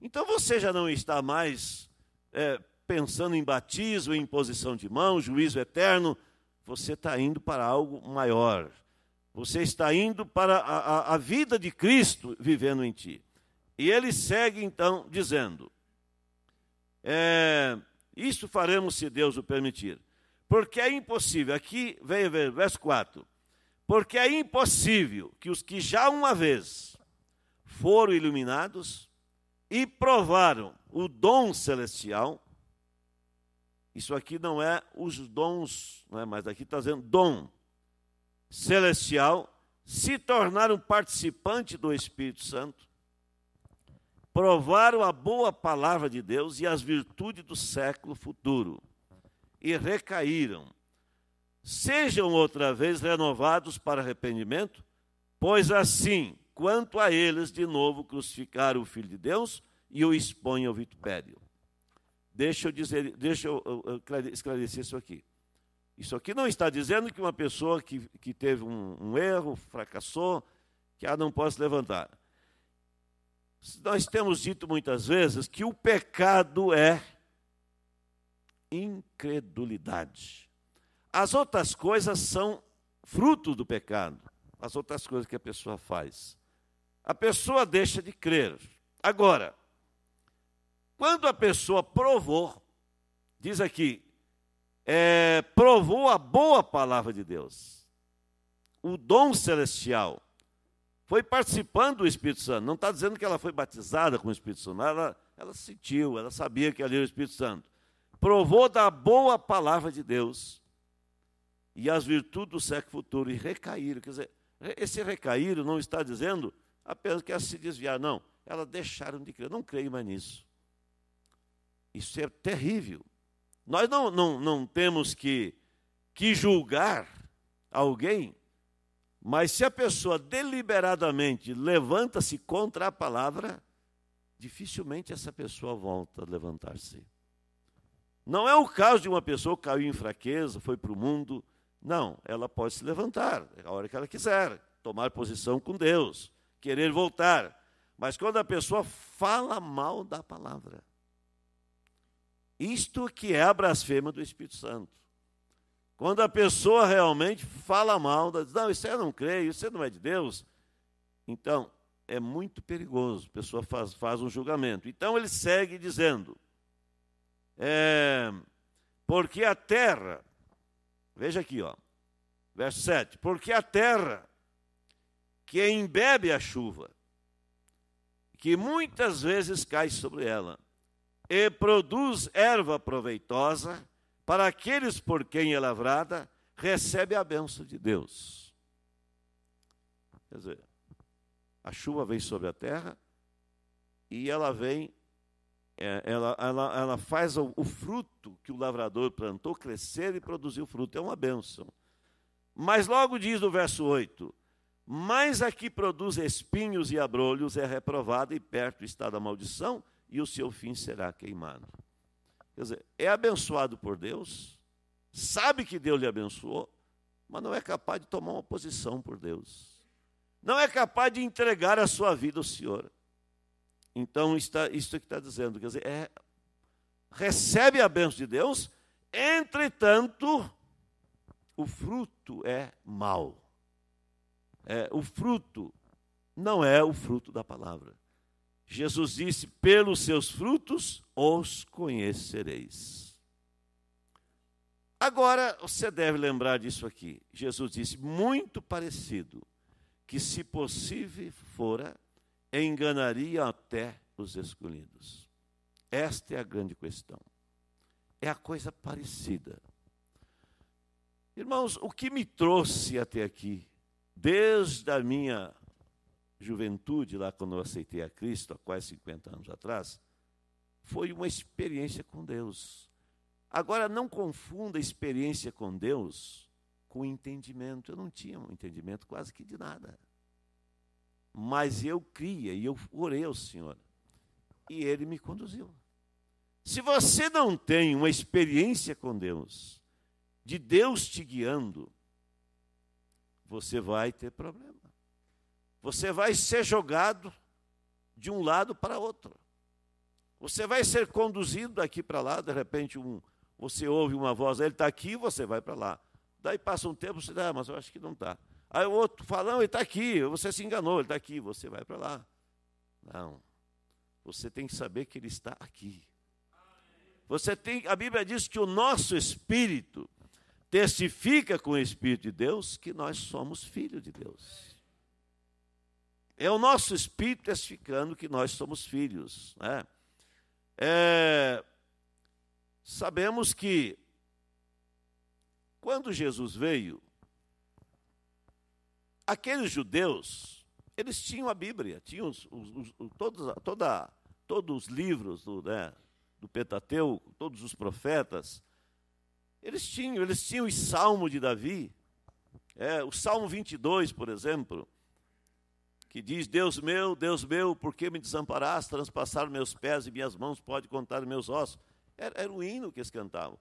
A: Então você já não está mais é, pensando em batismo, em imposição de mão, juízo eterno. Você está indo para algo maior. Você está indo para a, a, a vida de Cristo vivendo em ti. E ele segue então dizendo: é, Isso faremos se Deus o permitir. Porque é impossível, aqui vem ver, verso 4: Porque é impossível que os que já uma vez foram iluminados e provaram o dom celestial, isso aqui não é os dons, não é, mas aqui está dizendo dom celestial, se tornaram participante do Espírito Santo provaram a boa palavra de Deus e as virtudes do século futuro, e recaíram. Sejam outra vez renovados para arrependimento, pois assim, quanto a eles, de novo crucificaram o Filho de Deus e o expõem ao vitupério. Deixa eu, dizer, deixa eu esclarecer isso aqui. Isso aqui não está dizendo que uma pessoa que, que teve um, um erro, fracassou, que ela ah, não posso levantar. Nós temos dito muitas vezes que o pecado é incredulidade. As outras coisas são fruto do pecado, as outras coisas que a pessoa faz. A pessoa deixa de crer. Agora, quando a pessoa provou, diz aqui, é, provou a boa palavra de Deus, o dom celestial, foi participando do Espírito Santo. Não está dizendo que ela foi batizada com o Espírito Santo, ela, ela sentiu, ela sabia que ali era o Espírito Santo. Provou da boa palavra de Deus e as virtudes do século futuro e recaíram. Quer dizer, esse recaíram não está dizendo apenas que elas se desviaram, não. Elas deixaram de crer. Não creio mais nisso. Isso é terrível. Nós não, não, não temos que, que julgar alguém mas se a pessoa deliberadamente levanta-se contra a palavra, dificilmente essa pessoa volta a levantar-se. Não é o caso de uma pessoa que caiu em fraqueza, foi para o mundo. Não, ela pode se levantar a hora que ela quiser, tomar posição com Deus, querer voltar. Mas quando a pessoa fala mal da palavra, isto que é a blasfema do Espírito Santo. Quando a pessoa realmente fala mal, diz, não, isso eu não creio, isso não é de Deus. Então, é muito perigoso, a pessoa faz, faz um julgamento. Então, ele segue dizendo, é, porque a terra, veja aqui, ó, verso 7, porque a terra que embebe a chuva, que muitas vezes cai sobre ela, e produz erva proveitosa, para aqueles por quem é lavrada, recebe a benção de Deus. Quer dizer, a chuva vem sobre a terra e ela vem, é, ela, ela, ela faz o, o fruto que o lavrador plantou crescer e produzir o fruto. É uma benção. Mas logo diz no verso 8: Mas a que produz espinhos e abrolhos é reprovada e perto está da maldição, e o seu fim será queimado. Quer dizer, é abençoado por Deus, sabe que Deus lhe abençoou, mas não é capaz de tomar uma posição por Deus. Não é capaz de entregar a sua vida ao Senhor. Então, está, isso que está dizendo, quer dizer, é, recebe a bênção de Deus, entretanto, o fruto é mau. É, o fruto não é o fruto da palavra. Jesus disse: pelos seus frutos os conhecereis. Agora, você deve lembrar disso aqui. Jesus disse, muito parecido, que se possível fora, enganaria até os escolhidos. Esta é a grande questão. É a coisa parecida. Irmãos, o que me trouxe até aqui, desde a minha juventude, lá quando eu aceitei a Cristo, há quase 50 anos atrás, foi uma experiência com Deus. Agora, não confunda experiência com Deus com entendimento. Eu não tinha um entendimento quase que de nada. Mas eu cria e eu orei ao Senhor. E Ele me conduziu. Se você não tem uma experiência com Deus, de Deus te guiando, você vai ter problema. Você vai ser jogado de um lado para outro. Você vai ser conduzido daqui para lá, de repente um, você ouve uma voz, ele está aqui, você vai para lá. Daí passa um tempo, você diz, ah, mas eu acho que não está. Aí o outro fala, não, ele está aqui, você se enganou, ele está aqui, você vai para lá. Não, você tem que saber que ele está aqui. Você tem, a Bíblia diz que o nosso espírito testifica com o espírito de Deus que nós somos filhos de Deus. É o nosso espírito testificando que nós somos filhos. Né? É, sabemos que quando Jesus veio, aqueles judeus, eles tinham a Bíblia, tinham os, os, os, todos, toda, todos os livros do, né, do Pentateuco, todos os profetas, eles tinham, eles tinham o Salmo de Davi, é, o Salmo 22, por exemplo, que diz: Deus meu, Deus meu, por que me desamparaste, transpassaram meus pés e minhas mãos, pode contar meus ossos. Era, era o hino que eles cantavam.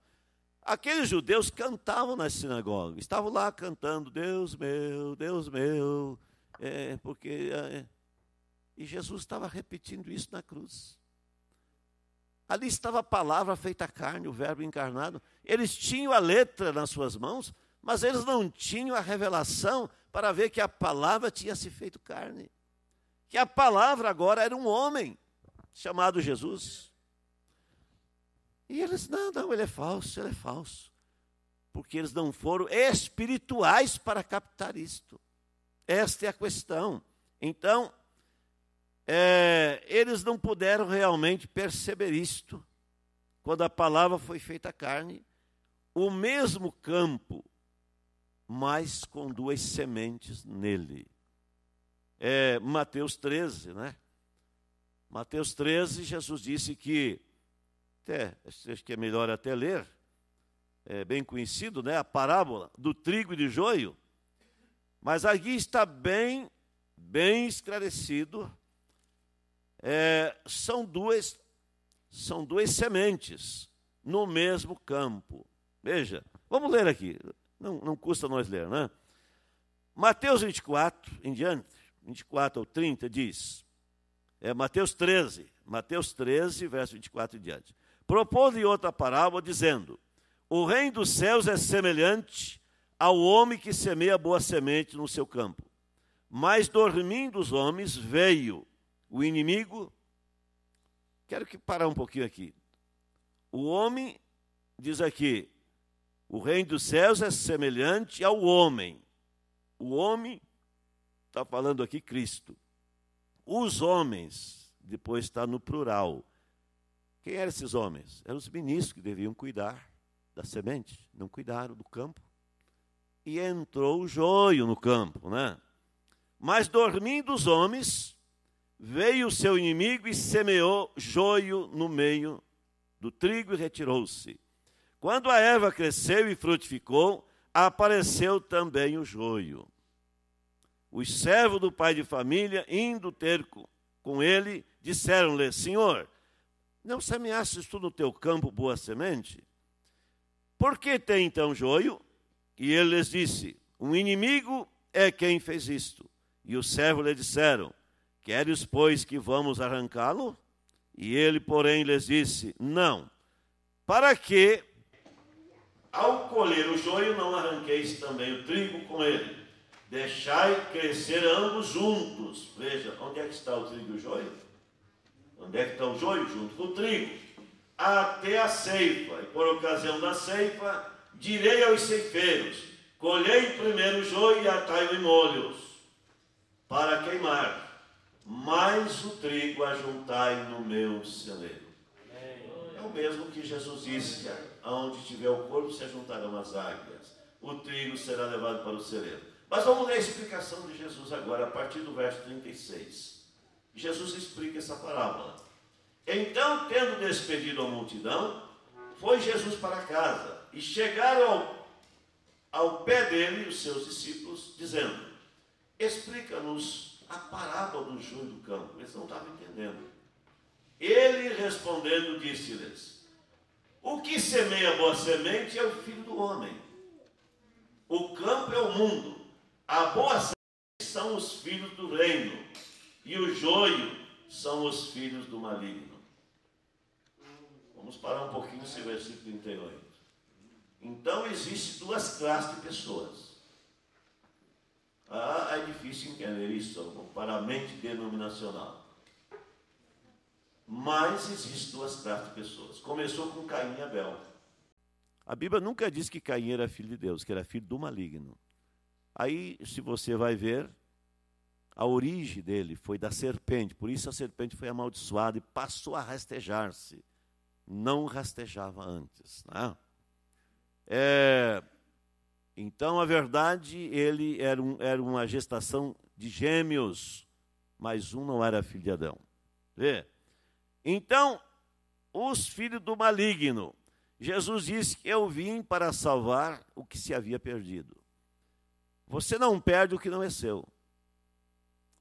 A: Aqueles judeus cantavam na sinagoga, estavam lá cantando: Deus meu, Deus meu, é, porque. É. E Jesus estava repetindo isso na cruz. Ali estava a palavra feita carne, o Verbo encarnado. Eles tinham a letra nas suas mãos, mas eles não tinham a revelação para ver que a palavra tinha se feito carne. Que a palavra agora era um homem chamado Jesus. E eles, não, não, ele é falso, ele é falso. Porque eles não foram espirituais para captar isto. Esta é a questão. Então, é, eles não puderam realmente perceber isto. Quando a palavra foi feita carne, o mesmo campo mas com duas sementes nele. É Mateus 13, né? Mateus 13, Jesus disse que, até, acho que é melhor até ler, é bem conhecido, né? A parábola do trigo e de joio. Mas aqui está bem, bem esclarecido. É, são duas, são duas sementes no mesmo campo. Veja, vamos ler aqui. Não, não custa nós ler, né? Mateus 24, em diante, 24 ao 30, diz, é Mateus 13, Mateus 13, verso 24 em diante. Propôs-lhe outra parábola, dizendo, o reino dos céus é semelhante ao homem que semeia boa semente no seu campo. Mas dormindo os homens, veio o inimigo. Quero que parar um pouquinho aqui. O homem diz aqui, o reino dos céus é semelhante ao homem. O homem, está falando aqui Cristo. Os homens, depois está no plural. Quem eram esses homens? Eram os ministros que deviam cuidar da semente, não cuidaram do campo. E entrou o joio no campo, né? Mas dormindo os homens, veio o seu inimigo e semeou joio no meio do trigo e retirou-se. Quando a erva cresceu e frutificou, apareceu também o joio. Os servos do pai de família, indo ter com ele, disseram-lhe: Senhor, não semeastes tu no teu campo boa semente? Por que tem então joio? E ele lhes disse: Um inimigo é quem fez isto. E os servos lhe disseram: Queres, pois, que vamos arrancá-lo? E ele, porém, lhes disse: Não, para que ao colher o joio, não arranqueis também o trigo com ele. Deixai crescer ambos juntos. Veja, onde é que está o trigo e o joio? Onde é que está o joio? Junto com o trigo. Até a ceifa. E por ocasião da ceifa, direi aos ceifeiros: colhei primeiro o joio e atai-o em molhos, para queimar. Mas o trigo ajuntai no meu celeiro. É o mesmo que Jesus disse aonde tiver o corpo se juntarão as águias, o trigo será levado para o celeiro. Mas vamos ler a explicação de Jesus agora, a partir do verso 36. Jesus explica essa parábola. Então, tendo despedido a multidão, foi Jesus para casa, e chegaram ao, ao pé dele os seus discípulos, dizendo: Explica-nos a parábola do joio do campo. Eles não estavam entendendo. Ele respondendo, disse-lhes: o que semeia boa semente é o filho do homem. O campo é o mundo. A boa semente são os filhos do reino. E o joio são os filhos do maligno. Vamos parar um pouquinho nesse versículo 38. Então existem duas classes de pessoas. Ah, é difícil entender isso, para a mente denominacional mas existem duas classes de pessoas. Começou com Caim e Abel. A Bíblia nunca diz que Caim era filho de Deus, que era filho do maligno. Aí, se você vai ver, a origem dele foi da serpente, por isso a serpente foi amaldiçoada e passou a rastejar-se. Não rastejava antes. Né? É, então, a verdade, ele era, um, era uma gestação de gêmeos, mas um não era filho de Adão. Vê? Então, os filhos do maligno. Jesus disse que eu vim para salvar o que se havia perdido. Você não perde o que não é seu.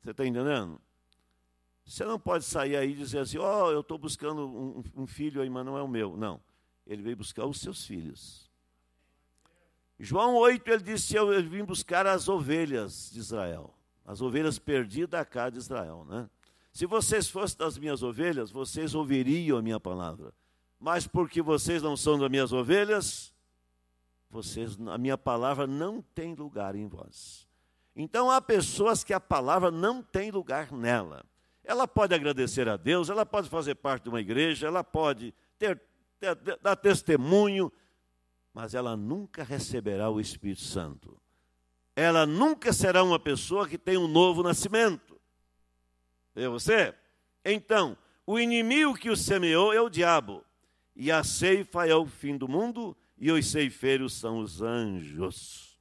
A: Você está entendendo? Você não pode sair aí e dizer assim, ó, oh, eu estou buscando um, um filho aí, mas não é o meu. Não. Ele veio buscar os seus filhos. João 8, ele disse, eu, eu vim buscar as ovelhas de Israel. As ovelhas perdidas da casa de Israel, né? Se vocês fossem das minhas ovelhas, vocês ouviriam a minha palavra. Mas porque vocês não são das minhas ovelhas, vocês, a minha palavra não tem lugar em vós. Então há pessoas que a palavra não tem lugar nela. Ela pode agradecer a Deus, ela pode fazer parte de uma igreja, ela pode ter, ter, ter dar testemunho, mas ela nunca receberá o Espírito Santo. Ela nunca será uma pessoa que tem um novo nascimento. Eu você? Então, o inimigo que o semeou é o diabo, e a ceifa é o fim do mundo, e os ceifeiros são os anjos.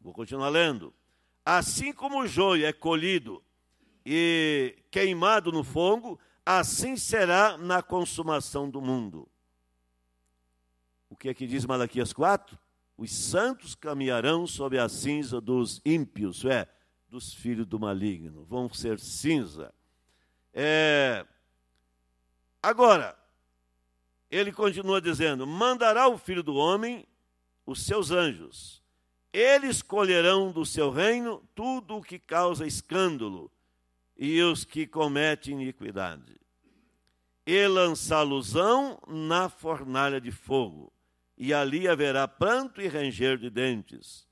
A: Vou continuar lendo. Assim como o joio é colhido e queimado no fogo, assim será na consumação do mundo. O que é que diz Malaquias 4? Os santos caminharão sobre a cinza dos ímpios, é, dos filhos do maligno, vão ser cinza. É... Agora, ele continua dizendo: mandará o filho do homem os seus anjos, eles escolherão do seu reino tudo o que causa escândalo e os que cometem iniquidade. E lançá-losão na fornalha de fogo, e ali haverá pranto e ranger de dentes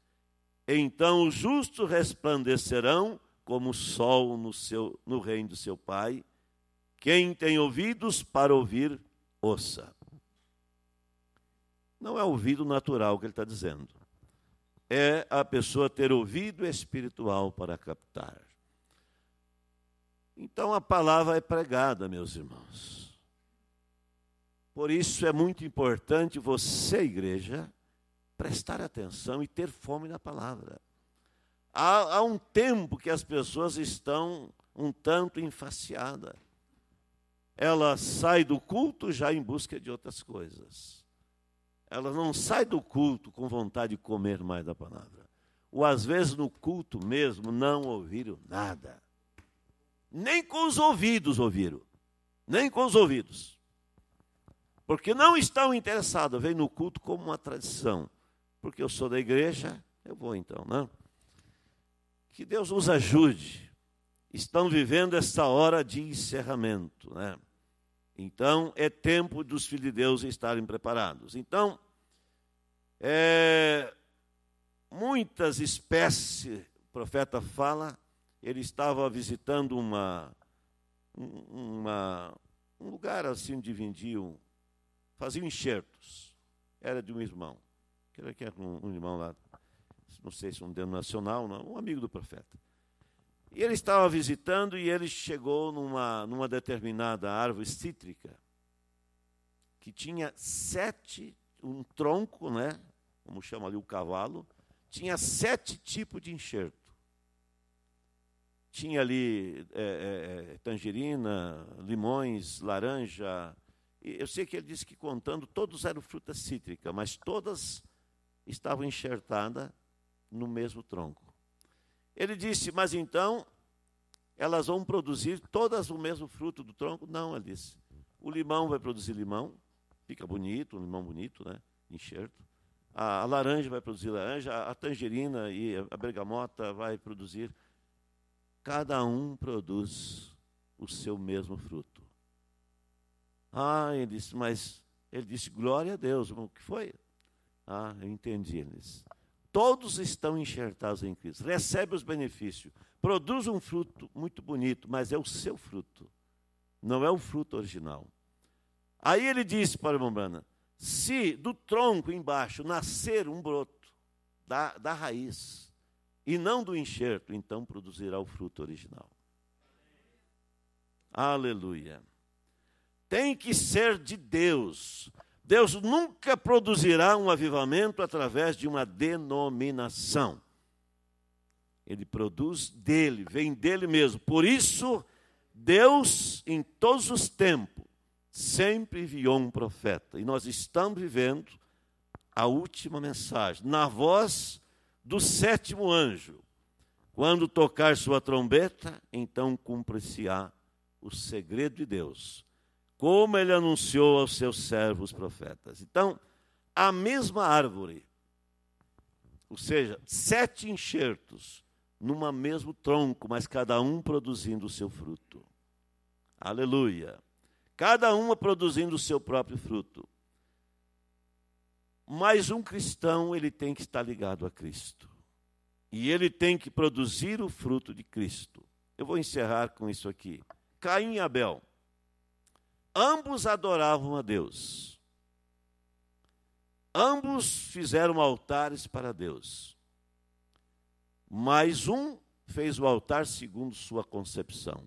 A: então os justos resplandecerão como o sol no, seu, no reino do seu Pai. Quem tem ouvidos para ouvir, ouça. Não é ouvido natural que ele está dizendo. É a pessoa ter ouvido espiritual para captar. Então a palavra é pregada, meus irmãos. Por isso é muito importante você, igreja, prestar atenção e ter fome da palavra. Há, há um tempo que as pessoas estão um tanto enfaciadas. Ela sai do culto já em busca de outras coisas. Ela não sai do culto com vontade de comer mais da palavra. Ou às vezes no culto mesmo não ouviram nada. Nem com os ouvidos ouviram. Nem com os ouvidos porque não estão interessados, vem no culto como uma tradição porque eu sou da igreja, eu vou então, não? Né? Que Deus nos ajude. Estão vivendo esta hora de encerramento, né? Então é tempo dos filhos de Deus estarem preparados. Então, é, muitas espécies, o profeta fala, ele estava visitando uma, uma um lugar assim onde vendiam, faziam enxertos. Era de um irmão aquele que é um, um irmão lá, não sei se um denominacional, não, um amigo do profeta. E ele estava visitando e ele chegou numa, numa determinada árvore cítrica, que tinha sete, um tronco, né, como chama ali o cavalo, tinha sete tipos de enxerto tinha ali é, é, é tangerina, limões, laranja. E eu sei que ele disse que contando, todos eram frutas cítricas, mas todas estava enxertada no mesmo tronco. Ele disse: Mas então elas vão produzir todas o mesmo fruto do tronco? Não, ele disse. O limão vai produzir limão, fica bonito, um limão bonito, né? Enxerto. A, a laranja vai produzir laranja, a, a tangerina e a, a bergamota vai produzir. Cada um produz o seu mesmo fruto. Ah, ele disse, mas ele disse, glória a Deus. O que foi? Ah, eu entendi eles. Todos estão enxertados em Cristo. Recebe os benefícios. Produz um fruto muito bonito, mas é o seu fruto. Não é o fruto original. Aí ele disse para o irmão Brana, se do tronco embaixo nascer um broto da, da raiz e não do enxerto, então produzirá o fruto original. Aleluia. Tem que ser de Deus. Deus nunca produzirá um avivamento através de uma denominação. Ele produz dele, vem dele mesmo. Por isso, Deus, em todos os tempos, sempre enviou um profeta. E nós estamos vivendo a última mensagem, na voz do sétimo anjo. Quando tocar sua trombeta, então cumpre-se-á o segredo de Deus como ele anunciou aos seus servos profetas. Então, a mesma árvore, ou seja, sete enxertos numa mesmo tronco, mas cada um produzindo o seu fruto. Aleluia. Cada uma produzindo o seu próprio fruto. Mas um cristão, ele tem que estar ligado a Cristo. E ele tem que produzir o fruto de Cristo. Eu vou encerrar com isso aqui. Caim e Abel Ambos adoravam a Deus. Ambos fizeram altares para Deus. Mas um fez o altar segundo sua concepção.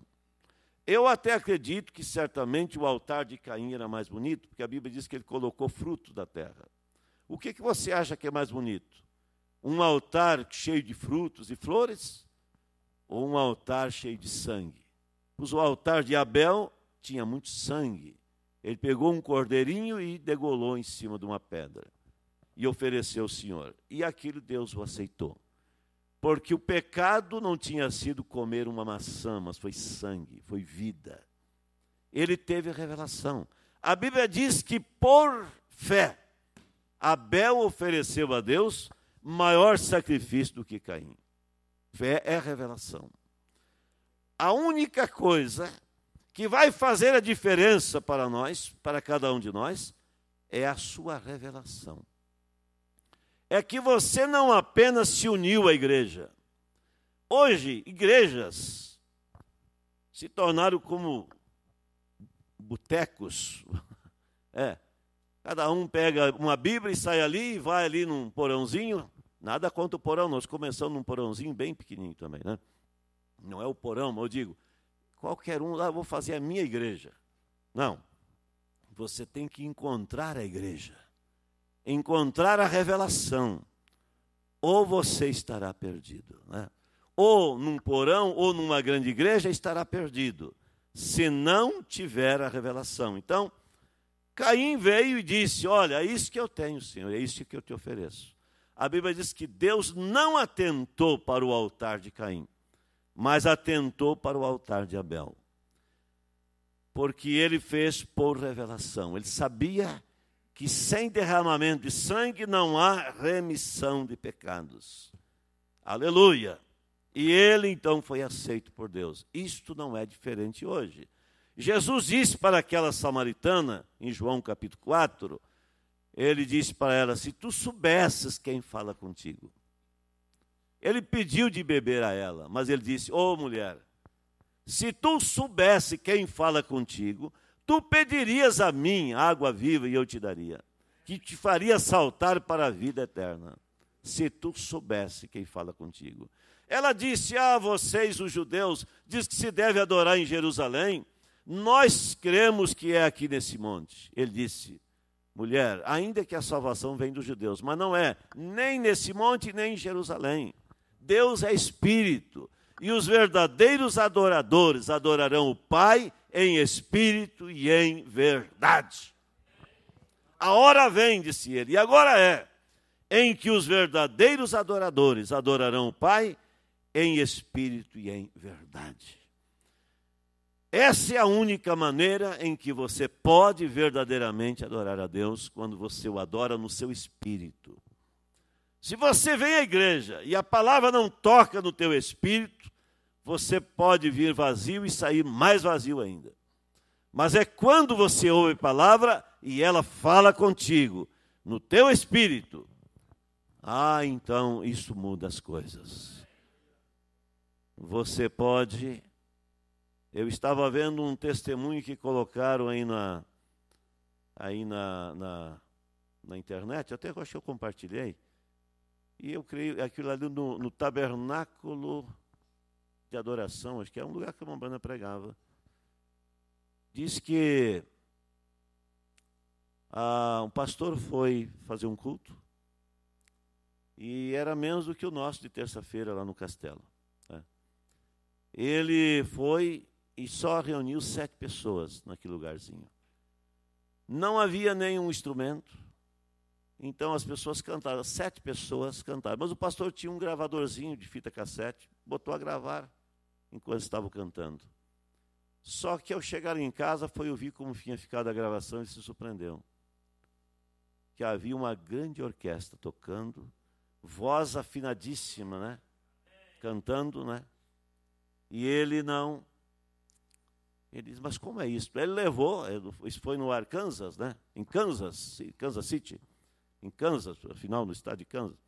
A: Eu até acredito que certamente o altar de Caim era mais bonito, porque a Bíblia diz que ele colocou fruto da terra. O que, que você acha que é mais bonito? Um altar cheio de frutos e flores ou um altar cheio de sangue? Pois o altar de Abel tinha muito sangue. Ele pegou um cordeirinho e degolou em cima de uma pedra e ofereceu ao Senhor. E aquilo Deus o aceitou. Porque o pecado não tinha sido comer uma maçã, mas foi sangue, foi vida. Ele teve a revelação. A Bíblia diz que por fé Abel ofereceu a Deus maior sacrifício do que Caim. Fé é revelação. A única coisa que vai fazer a diferença para nós, para cada um de nós, é a sua revelação. É que você não apenas se uniu à igreja. Hoje, igrejas se tornaram como botecos. É. Cada um pega uma Bíblia e sai ali e vai ali num porãozinho. Nada contra o porão, nós começamos num porãozinho bem pequenininho também, né? Não é o porão, mas eu digo, qualquer um lá, ah, vou fazer a minha igreja. Não. Você tem que encontrar a igreja, encontrar a revelação. Ou você estará perdido. Né? Ou num porão, ou numa grande igreja, estará perdido, se não tiver a revelação. Então, Caim veio e disse: Olha, é isso que eu tenho, Senhor, é isso que eu te ofereço. A Bíblia diz que Deus não atentou para o altar de Caim mas atentou para o altar de Abel. Porque ele fez por revelação. Ele sabia que sem derramamento de sangue não há remissão de pecados. Aleluia! E ele então foi aceito por Deus. Isto não é diferente hoje. Jesus disse para aquela samaritana, em João capítulo 4, ele disse para ela: Se tu soubesses quem fala contigo, ele pediu de beber a ela, mas ele disse: Ô oh, mulher, se tu soubesse quem fala contigo, tu pedirias a mim água viva e eu te daria, que te faria saltar para a vida eterna. Se tu soubesse quem fala contigo. Ela disse: Ah, vocês, os judeus, diz que se deve adorar em Jerusalém. Nós cremos que é aqui nesse monte. Ele disse: Mulher, ainda que a salvação vem dos judeus, mas não é nem nesse monte, nem em Jerusalém. Deus é espírito, e os verdadeiros adoradores adorarão o Pai em espírito e em verdade. A hora vem, disse ele, e agora é, em que os verdadeiros adoradores adorarão o Pai em espírito e em verdade. Essa é a única maneira em que você pode verdadeiramente adorar a Deus, quando você o adora no seu espírito. Se você vem à igreja e a palavra não toca no teu espírito, você pode vir vazio e sair mais vazio ainda. Mas é quando você ouve a palavra e ela fala contigo, no teu espírito. Ah, então isso muda as coisas. Você pode. Eu estava vendo um testemunho que colocaram aí na, aí na, na, na internet, até acho que eu compartilhei e eu creio, aquilo ali no, no tabernáculo de adoração, acho que é um lugar que a Mambana pregava, diz que ah, um pastor foi fazer um culto e era menos do que o nosso de terça-feira lá no castelo. Né? Ele foi e só reuniu sete pessoas naquele lugarzinho. Não havia nenhum instrumento, então as pessoas cantaram, sete pessoas cantaram. Mas o pastor tinha um gravadorzinho de fita cassete, botou a gravar enquanto estava cantando. Só que ao chegar em casa foi ouvir como tinha ficado a gravação e se surpreendeu. Que havia uma grande orquestra tocando, voz afinadíssima, né? Cantando, né? E ele não. Ele diz, mas como é isso? Ele levou, isso foi no Arkansas, né? Em Kansas, Kansas City em Kansas, afinal, no estado de Kansas.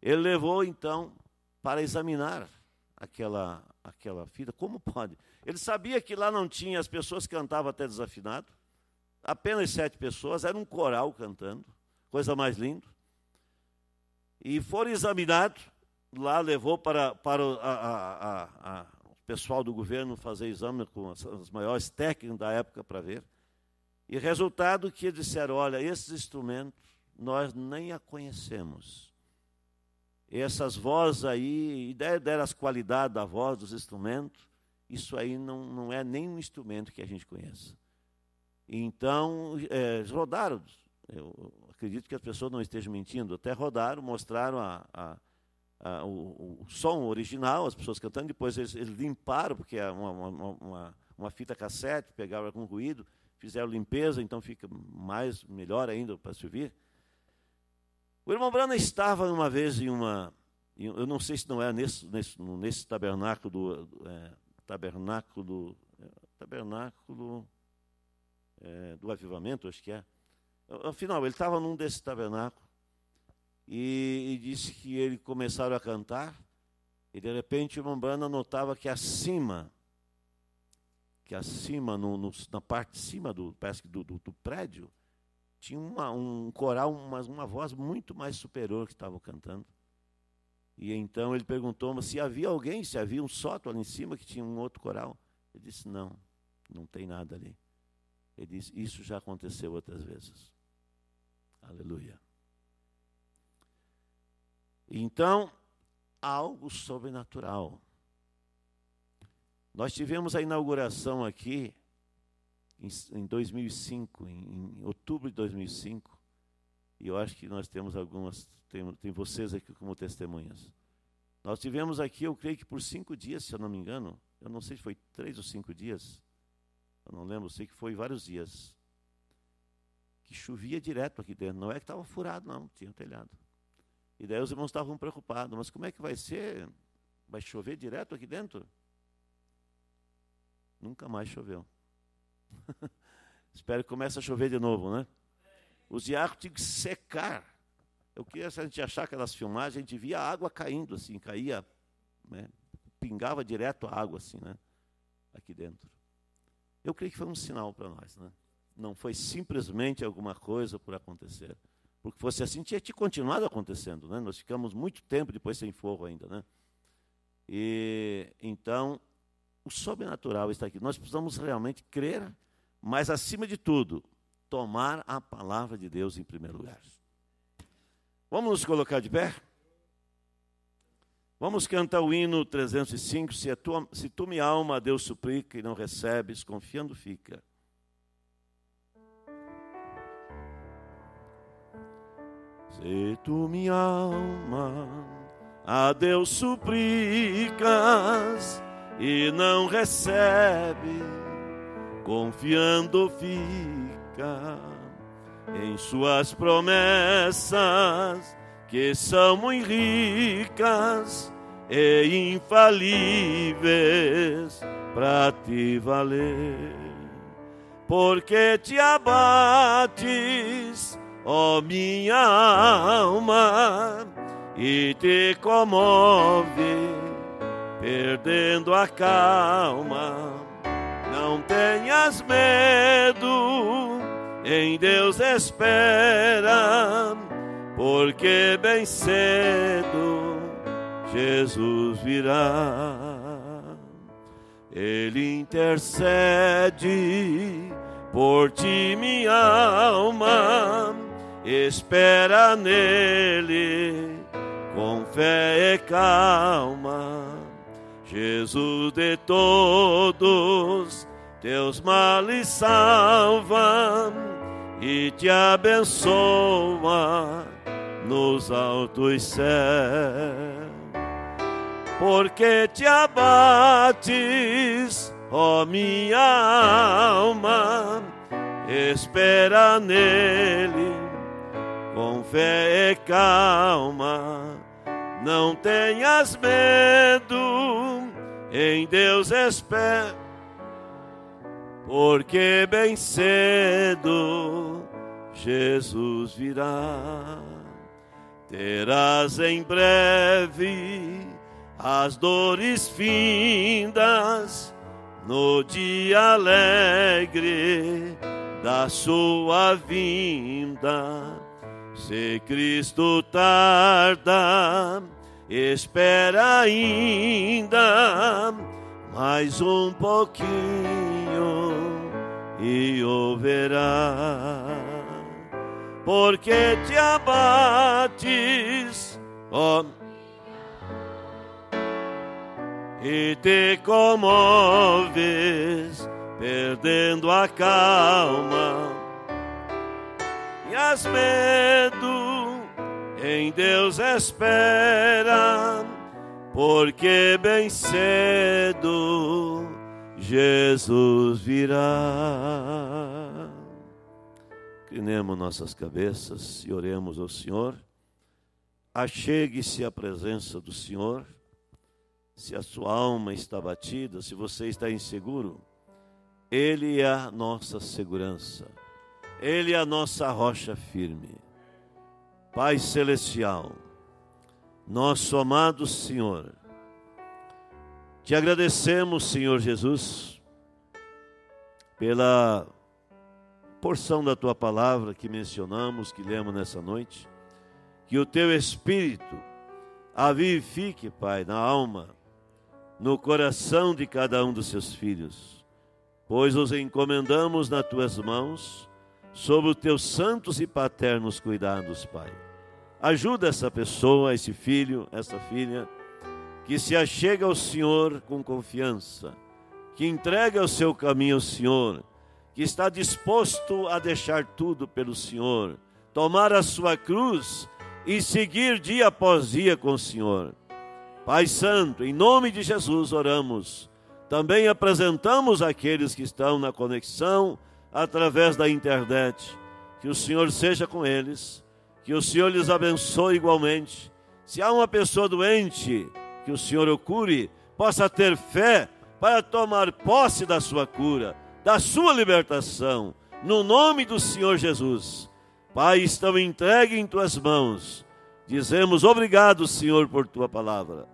A: Ele levou, então, para examinar aquela, aquela fita. Como pode? Ele sabia que lá não tinha, as pessoas cantavam até desafinado, apenas sete pessoas, era um coral cantando, coisa mais linda. E foram examinados, lá levou para, para a, a, a, o pessoal do governo fazer exame com as, as maiores técnicas da época para ver. E resultado que disseram, olha, esses instrumentos nós nem a conhecemos. essas vozes aí, ideia delas qualidade da voz, dos instrumentos, isso aí não, não é nenhum instrumento que a gente conheça. Então, é, rodaram, eu acredito que as pessoas não estejam mentindo, até rodaram, mostraram a, a, a, o, o, som original, as pessoas cantando, depois eles, eles limparam, porque é uma, uma, uma, uma fita cassete, pegaram algum ruído, fizeram limpeza, então fica mais melhor ainda para se ouvir. O irmão Brana estava uma vez em uma. Eu não sei se não é nesse, nesse, nesse tabernáculo do. É, tabernáculo. É, tabernáculo. É, do avivamento, acho que é. Afinal, ele estava num desses tabernáculos e, e, disse que ele começaram a cantar e de repente o irmão Brana notava que acima que acima, no, no, na parte de cima do, parece que do, do, do prédio, tinha uma, um coral, uma, uma voz muito mais superior que estava cantando. E então ele perguntou se havia alguém, se havia um sótão ali em cima que tinha um outro coral. Ele disse: Não, não tem nada ali. Ele disse: Isso já aconteceu outras vezes. Aleluia. Então, algo sobrenatural. Nós tivemos a inauguração aqui em 2005, em, em outubro de 2005, e eu acho que nós temos algumas, tem, tem vocês aqui como testemunhas. Nós tivemos aqui, eu creio que por cinco dias, se eu não me engano, eu não sei se foi três ou cinco dias, eu não lembro, eu sei que foi vários dias, que chovia direto aqui dentro. Não é que estava furado, não, tinha um telhado. E daí os irmãos estavam preocupados, mas como é que vai ser? Vai chover direto aqui dentro? Nunca mais choveu. Espero que comece a chover de novo, né? Os iacos tinham que secar. Eu queria, se a gente achar aquelas filmagens, a gente via a água caindo, assim, caía, né? pingava direto a água, assim, né? Aqui dentro. Eu creio que foi um sinal para nós, né? Não foi simplesmente alguma coisa por acontecer. Porque fosse assim, tinha continuado acontecendo, né? Nós ficamos muito tempo depois sem forro ainda, né? E então o sobrenatural está aqui. Nós precisamos realmente crer, mas acima de tudo, tomar a palavra de Deus em primeiro lugar. Vamos nos colocar de pé? Vamos cantar o hino 305. Se, a tua, se tu me alma, a Deus suplica e não recebes, confiando fica. Se tu me alma, a Deus suplicas e não recebe, confiando fica em suas promessas que são muito ricas e infalíveis para te valer. Porque te abates, ó minha alma, e te comove perdendo a calma. Não tenhas medo, em Deus espera, porque bem cedo Jesus virá. Ele intercede por ti, minha alma, espera nele com fé e calma Jesus de todos teus males salva e te abençoa nos altos céus. Porque te abates, ó minha alma, espera nele com fé e calma não tenhas medo, em Deus espera, porque bem cedo Jesus virá. Terás em breve as dores findas no dia alegre da sua vinda se Cristo tarda, espera ainda mais um pouquinho e houverá. Porque te abates, ó, e te comoves, perdendo a calma tenhas medo, em Deus espera, porque bem cedo Jesus virá. Clinemos nossas cabeças e oremos ao Senhor. Achegue-se à presença do Senhor. Se a sua alma está batida, se você está inseguro, Ele é a nossa segurança. Ele é a nossa rocha firme. Pai Celestial, nosso amado Senhor, te agradecemos, Senhor Jesus, pela porção da tua palavra que mencionamos, que lemos nessa noite. Que o teu Espírito a Pai, na alma, no coração de cada um dos seus filhos, pois os encomendamos nas tuas mãos sobre os teus santos e paternos cuidados, Pai. Ajuda essa pessoa, esse filho, essa filha, que se achega ao Senhor com confiança, que entrega o seu caminho ao Senhor, que está disposto a deixar tudo pelo Senhor, tomar a sua cruz e seguir dia após dia com o Senhor. Pai Santo, em nome de Jesus oramos. Também apresentamos aqueles que estão na conexão através da internet. Que o Senhor seja com eles, que o Senhor lhes abençoe igualmente. Se há uma pessoa doente, que o Senhor o cure, possa ter fé para tomar posse da sua cura, da sua libertação, no nome do Senhor Jesus. Pai, estão entregue em tuas mãos. Dizemos obrigado, Senhor, por tua palavra.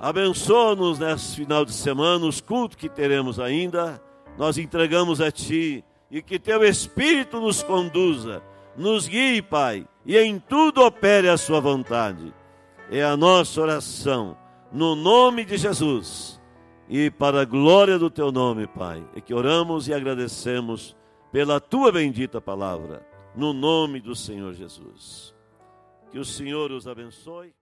A: Abençoa-nos nesse final de semana, os cultos que teremos ainda. Nós entregamos a ti e que teu Espírito nos conduza, nos guie, Pai, e em tudo opere a sua vontade. É a nossa oração, no nome de Jesus e para a glória do teu nome, Pai, é que oramos e agradecemos pela tua bendita palavra, no nome do Senhor Jesus. Que o Senhor os abençoe.